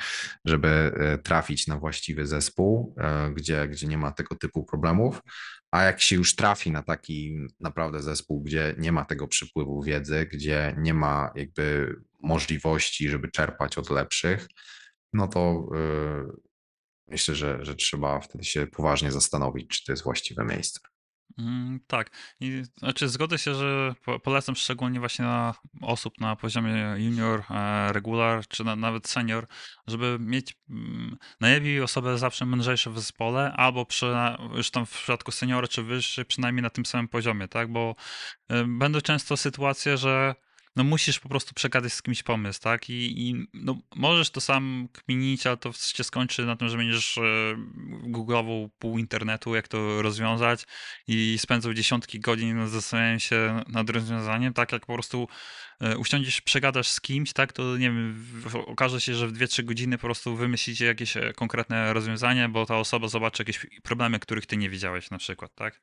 żeby e, trafić na właściwy zespół, e, gdzie, gdzie nie ma tego typu problemów. A jak się już trafi na taki naprawdę zespół, gdzie nie ma tego przypływu wiedzy, gdzie nie ma jakby możliwości, żeby czerpać od lepszych, no to yy, myślę, że, że trzeba wtedy się poważnie zastanowić, czy to jest właściwe miejsce. Mm, tak. I, znaczy zgodzę się, że polecam szczególnie właśnie na osób na poziomie junior, e, regular czy na, nawet senior, żeby mieć mm, najlepiej osobę zawsze mądrzejsze w zespole albo przy, już tam w przypadku seniora czy wyższy przynajmniej na tym samym poziomie, tak? Bo y, będą często sytuacje, że no musisz po prostu przekazać z kimś pomysł, tak? I, i no, możesz to sam kminić, ale to się skończy na tym, że będziesz e, googlował pół internetu, jak to rozwiązać i spędzał dziesiątki godzin zastanawiając się nad rozwiązaniem, tak jak po prostu e, usiądziesz, przegadasz z kimś, tak, to nie wiem, okaże się, że w 2-3 godziny po prostu wymyślicie jakieś e, konkretne rozwiązanie, bo ta osoba zobaczy jakieś problemy, których ty nie widziałeś na przykład, tak?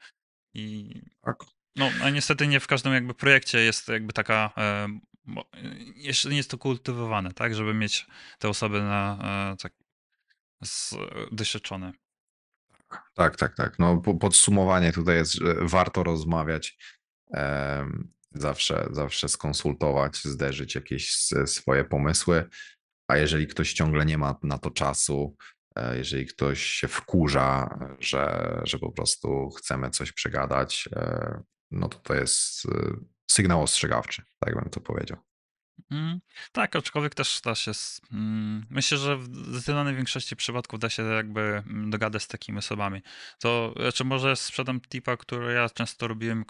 I... Tak. No, a niestety nie w każdym jakby projekcie jest jakby taka e, e, jeszcze nie jest to kultywowane, tak, żeby mieć te osoby na e, tak doświadczone. Tak, tak, tak. No, podsumowanie tutaj jest, że warto rozmawiać. Zawsze, zawsze skonsultować, zderzyć jakieś swoje pomysły. A jeżeli ktoś ciągle nie ma na to czasu, jeżeli ktoś się wkurza, że, że po prostu chcemy coś przegadać, no to to jest y, sygnał ostrzegawczy, tak bym to powiedział. Mm, tak, aczkolwiek też da się. Mm, myślę, że w zdecydowanej większości przypadków da się jakby mm, dogadać z takimi osobami. To znaczy, może sprzedam tipa, który ja często robiłem.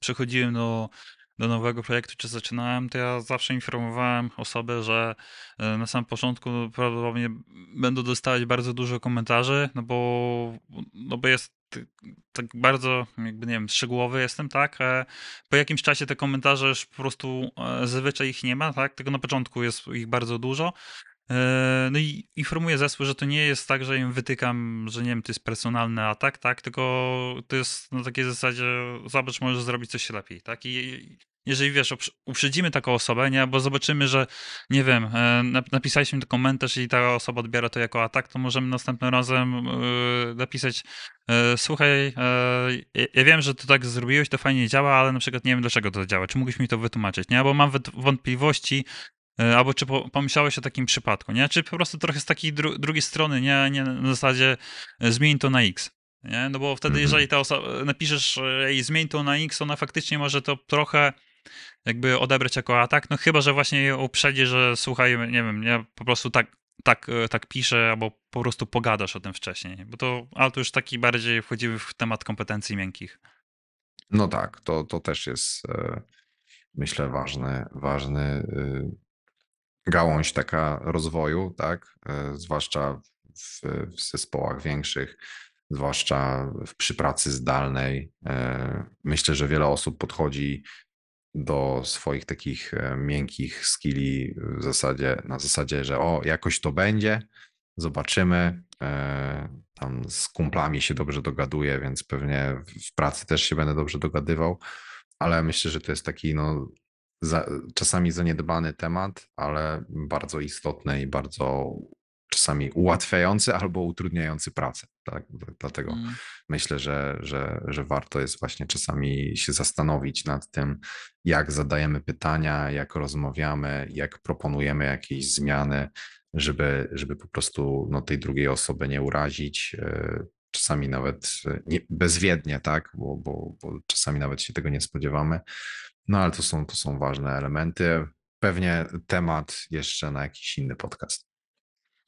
Przychodziłem do do nowego projektu, czy zaczynałem, to ja zawsze informowałem osoby, że e, na samym początku prawdopodobnie będą dostawać bardzo dużo komentarzy, no bo, no bo jest tak bardzo, jakby nie wiem, szczegółowy jestem, tak? E, po jakimś czasie te komentarze już po prostu zazwyczaj e, ich nie ma, tak? Tylko na początku jest ich bardzo dużo. E, no i informuję zespół, że to nie jest tak, że im wytykam, że nie wiem, to jest personalny atak, tak? Tylko to jest na takiej zasadzie, zobacz, możesz zrobić coś lepiej, tak? I jeżeli wiesz, uprzedzimy taką osobę, nie? Bo zobaczymy, że nie wiem, e, napisaliśmy ten komentarz i ta osoba odbiera to jako atak, to możemy następnym razem e, napisać słuchaj, ja wiem, że to tak zrobiłeś, to fajnie działa, ale na przykład nie wiem, dlaczego to działa. Czy mógłbyś mi to wytłumaczyć, nie? Bo mam wątpliwości, E, albo czy pomyślałeś o takim przypadku, nie? Czy po prostu trochę z takiej dru drugiej strony, nie? nie na zasadzie e, zmień to na X. Nie? No bo wtedy, mhm. jeżeli ta osoba napiszesz jej zmień to na X, ona faktycznie może to trochę jakby odebrać jako atak, no chyba, że właśnie ją uprzedzi, że słuchaj, nie wiem, ja po prostu tak, tak, e, tak piszę, albo po prostu pogadasz o tym wcześniej, bo to, ale to już taki bardziej wchodzimy w temat kompetencji miękkich. No tak, to, to też jest myślę ważne, ważny y, gałąź taka rozwoju, tak? E, zwłaszcza w, w zespołach większych, zwłaszcza przy pracy zdalnej. E, myślę, że wiele osób podchodzi do swoich takich e, miękkich skilli w zasadzie, na zasadzie, że o, jakoś to będzie, zobaczymy. Tam z kumplami się dobrze dogaduję, więc pewnie w pracy też się będę dobrze dogadywał, ale myślę, że to jest taki no, za, czasami zaniedbany temat, ale bardzo istotny i bardzo czasami ułatwiający [laughs] albo utrudniający pracę. Tak? Dlatego mm. myślę, że, że, że warto jest właśnie czasami się zastanowić nad tym, jak zadajemy pytania, jak rozmawiamy, jak proponujemy jakieś zmiany, żeby, żeby po prostu no, tej drugiej osoby nie urazić. E, czasami nawet e, nie, bezwiednie, tak, bo, bo, bo czasami nawet się tego nie spodziewamy no ale to są, to są ważne elementy. Pewnie temat jeszcze na jakiś inny podcast.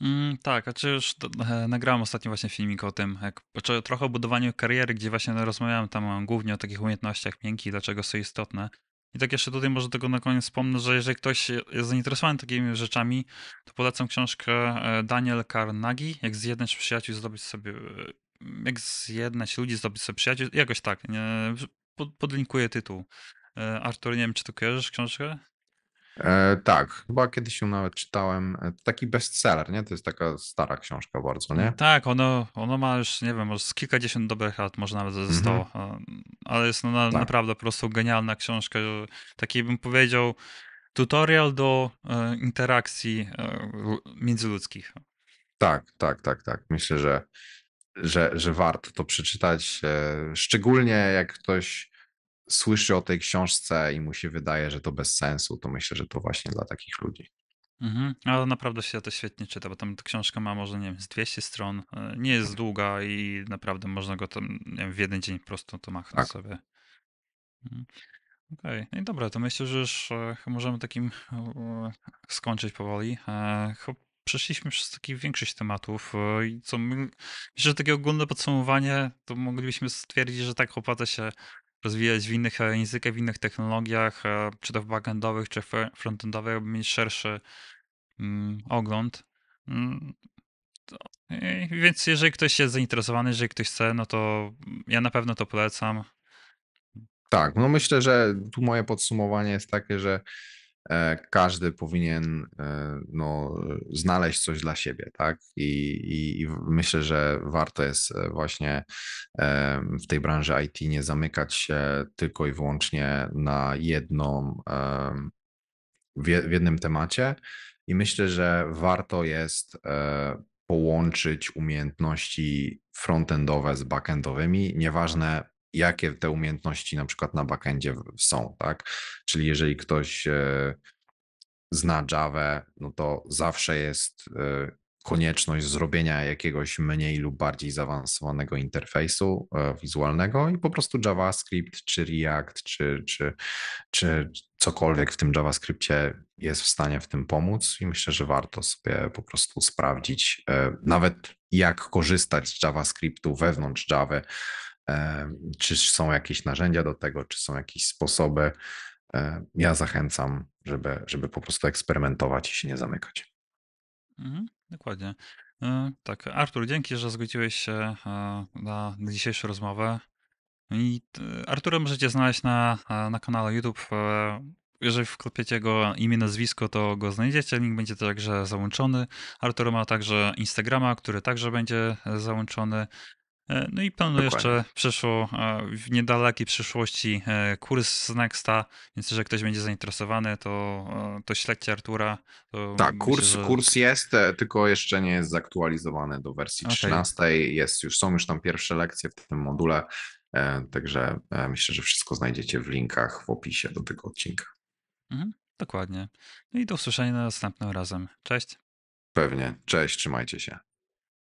Mm, tak, znaczy już do, e, nagrałem ostatnio właśnie filmik o tym, jak, trochę o budowaniu kariery, gdzie właśnie no, rozmawiałem tam głównie o takich umiejętnościach miękkich, dlaczego są istotne. I tak jeszcze tutaj może tego na koniec wspomnę, że jeżeli ktoś jest zainteresowany takimi rzeczami, to polecam książkę e, Daniel Carnegie, jak zjednać przyjaciół zdobyć sobie, e, jak zjednać ludzi zdobyć sobie przyjaciół, jakoś tak, nie, podlinkuję tytuł. E, Artur, nie wiem, czy tu kojarzysz książkę? E, tak, chyba kiedyś ją nawet czytałem. E, taki bestseller, nie? To jest taka stara książka bardzo, nie? Mm, tak, ono, ono ma już, nie wiem, może z kilkadziesiąt dobrych lat, może nawet ze sto, mm-hmm. ale jest no na, tak. naprawdę po prostu genialna książka. Taki bym powiedział tutorial do e, interakcji e, międzyludzkich. Tak, tak, tak, tak. Myślę, że, że, że warto to przeczytać, e, szczególnie jak ktoś słyszy o tej książce i mu się wydaje, że to bez sensu, to myślę, że to właśnie dla takich ludzi. Mhm. No, ale naprawdę się to świetnie czyta, bo tam książka ma może, nie wiem, z 200 stron, e, nie jest mhm. długa i naprawdę można go tam wiem, w jeden dzień prosto to machnąć tak. sobie. Mhm. Okej, okay. no i dobra, to myślę, że już e, możemy takim e, skończyć powoli przeszliśmy przez takich większość tematów i co myślę, że takie ogólne podsumowanie, to moglibyśmy stwierdzić, że tak opłaca się rozwijać w innych e, językach, w innych technologiach, e, czy to w backendowych, czy frontendowych, aby mieć szerszy mm, ogląd. Mm, więc jeżeli ktoś jest zainteresowany, jeżeli ktoś chce, no to ja na pewno to polecam. Tak, no myślę, że tu moje podsumowanie jest takie, że E, każdy powinien e, no, znaleźć coś dla siebie, tak? I, i, I, myślę, że warto jest e, właśnie w tej branży IT nie zamykać się tylko i wyłącznie na jedną, w jednym temacie. I myślę, że warto jest połączyć umiejętności frontendowe z backendowymi, nieważne jakie te umiejętności na przykład na backendzie są, tak? Czyli jeżeli ktoś e, zna Java, no to zawsze jest e, konieczność zrobienia jakiegoś mniej lub bardziej zaawansowanego interfejsu e, wizualnego i po prostu JavaScript, czy React, czy, czy, czy cokolwiek w tym JavaScriptie jest w stanie w tym pomóc i myślę, że warto sobie po prostu sprawdzić nawet jak korzystać z JavaScriptu wewnątrz Java czy są jakieś narzędzia do tego, czy są jakieś sposoby? Ja zachęcam, żeby, żeby po prostu eksperymentować i się nie zamykać. Mhm, dokładnie. E, tak, Artur, dzięki, że zgodziłeś się e, na dzisiejszą rozmowę. I Artura możecie znaleźć na, e, na kanale YouTube. Jeżeli wklepiecie go imię, nazwisko, to go znajdziecie. Link będzie także załączony. Artur ma także Instagrama, który także będzie załączony. E, no i planuję Dokładnie. jeszcze przyszło, e, w niedalekiej przyszłości e, kurs z Nexta, więc jeżeli ktoś będzie zainteresowany, to, to śledźcie Artura. To tak, myślę, kurs, że... kurs jest, tylko jeszcze nie jest zaktualizowany do wersji okay. 13. Jest, już, są już tam pierwsze lekcje w tym module, także myślę, że wszystko znajdziecie w linkach w opisie do tego odcinka. Mhm, dokładnie. No i do usłyszenia następnym razem. Cześć. Pewnie. Cześć, trzymajcie się.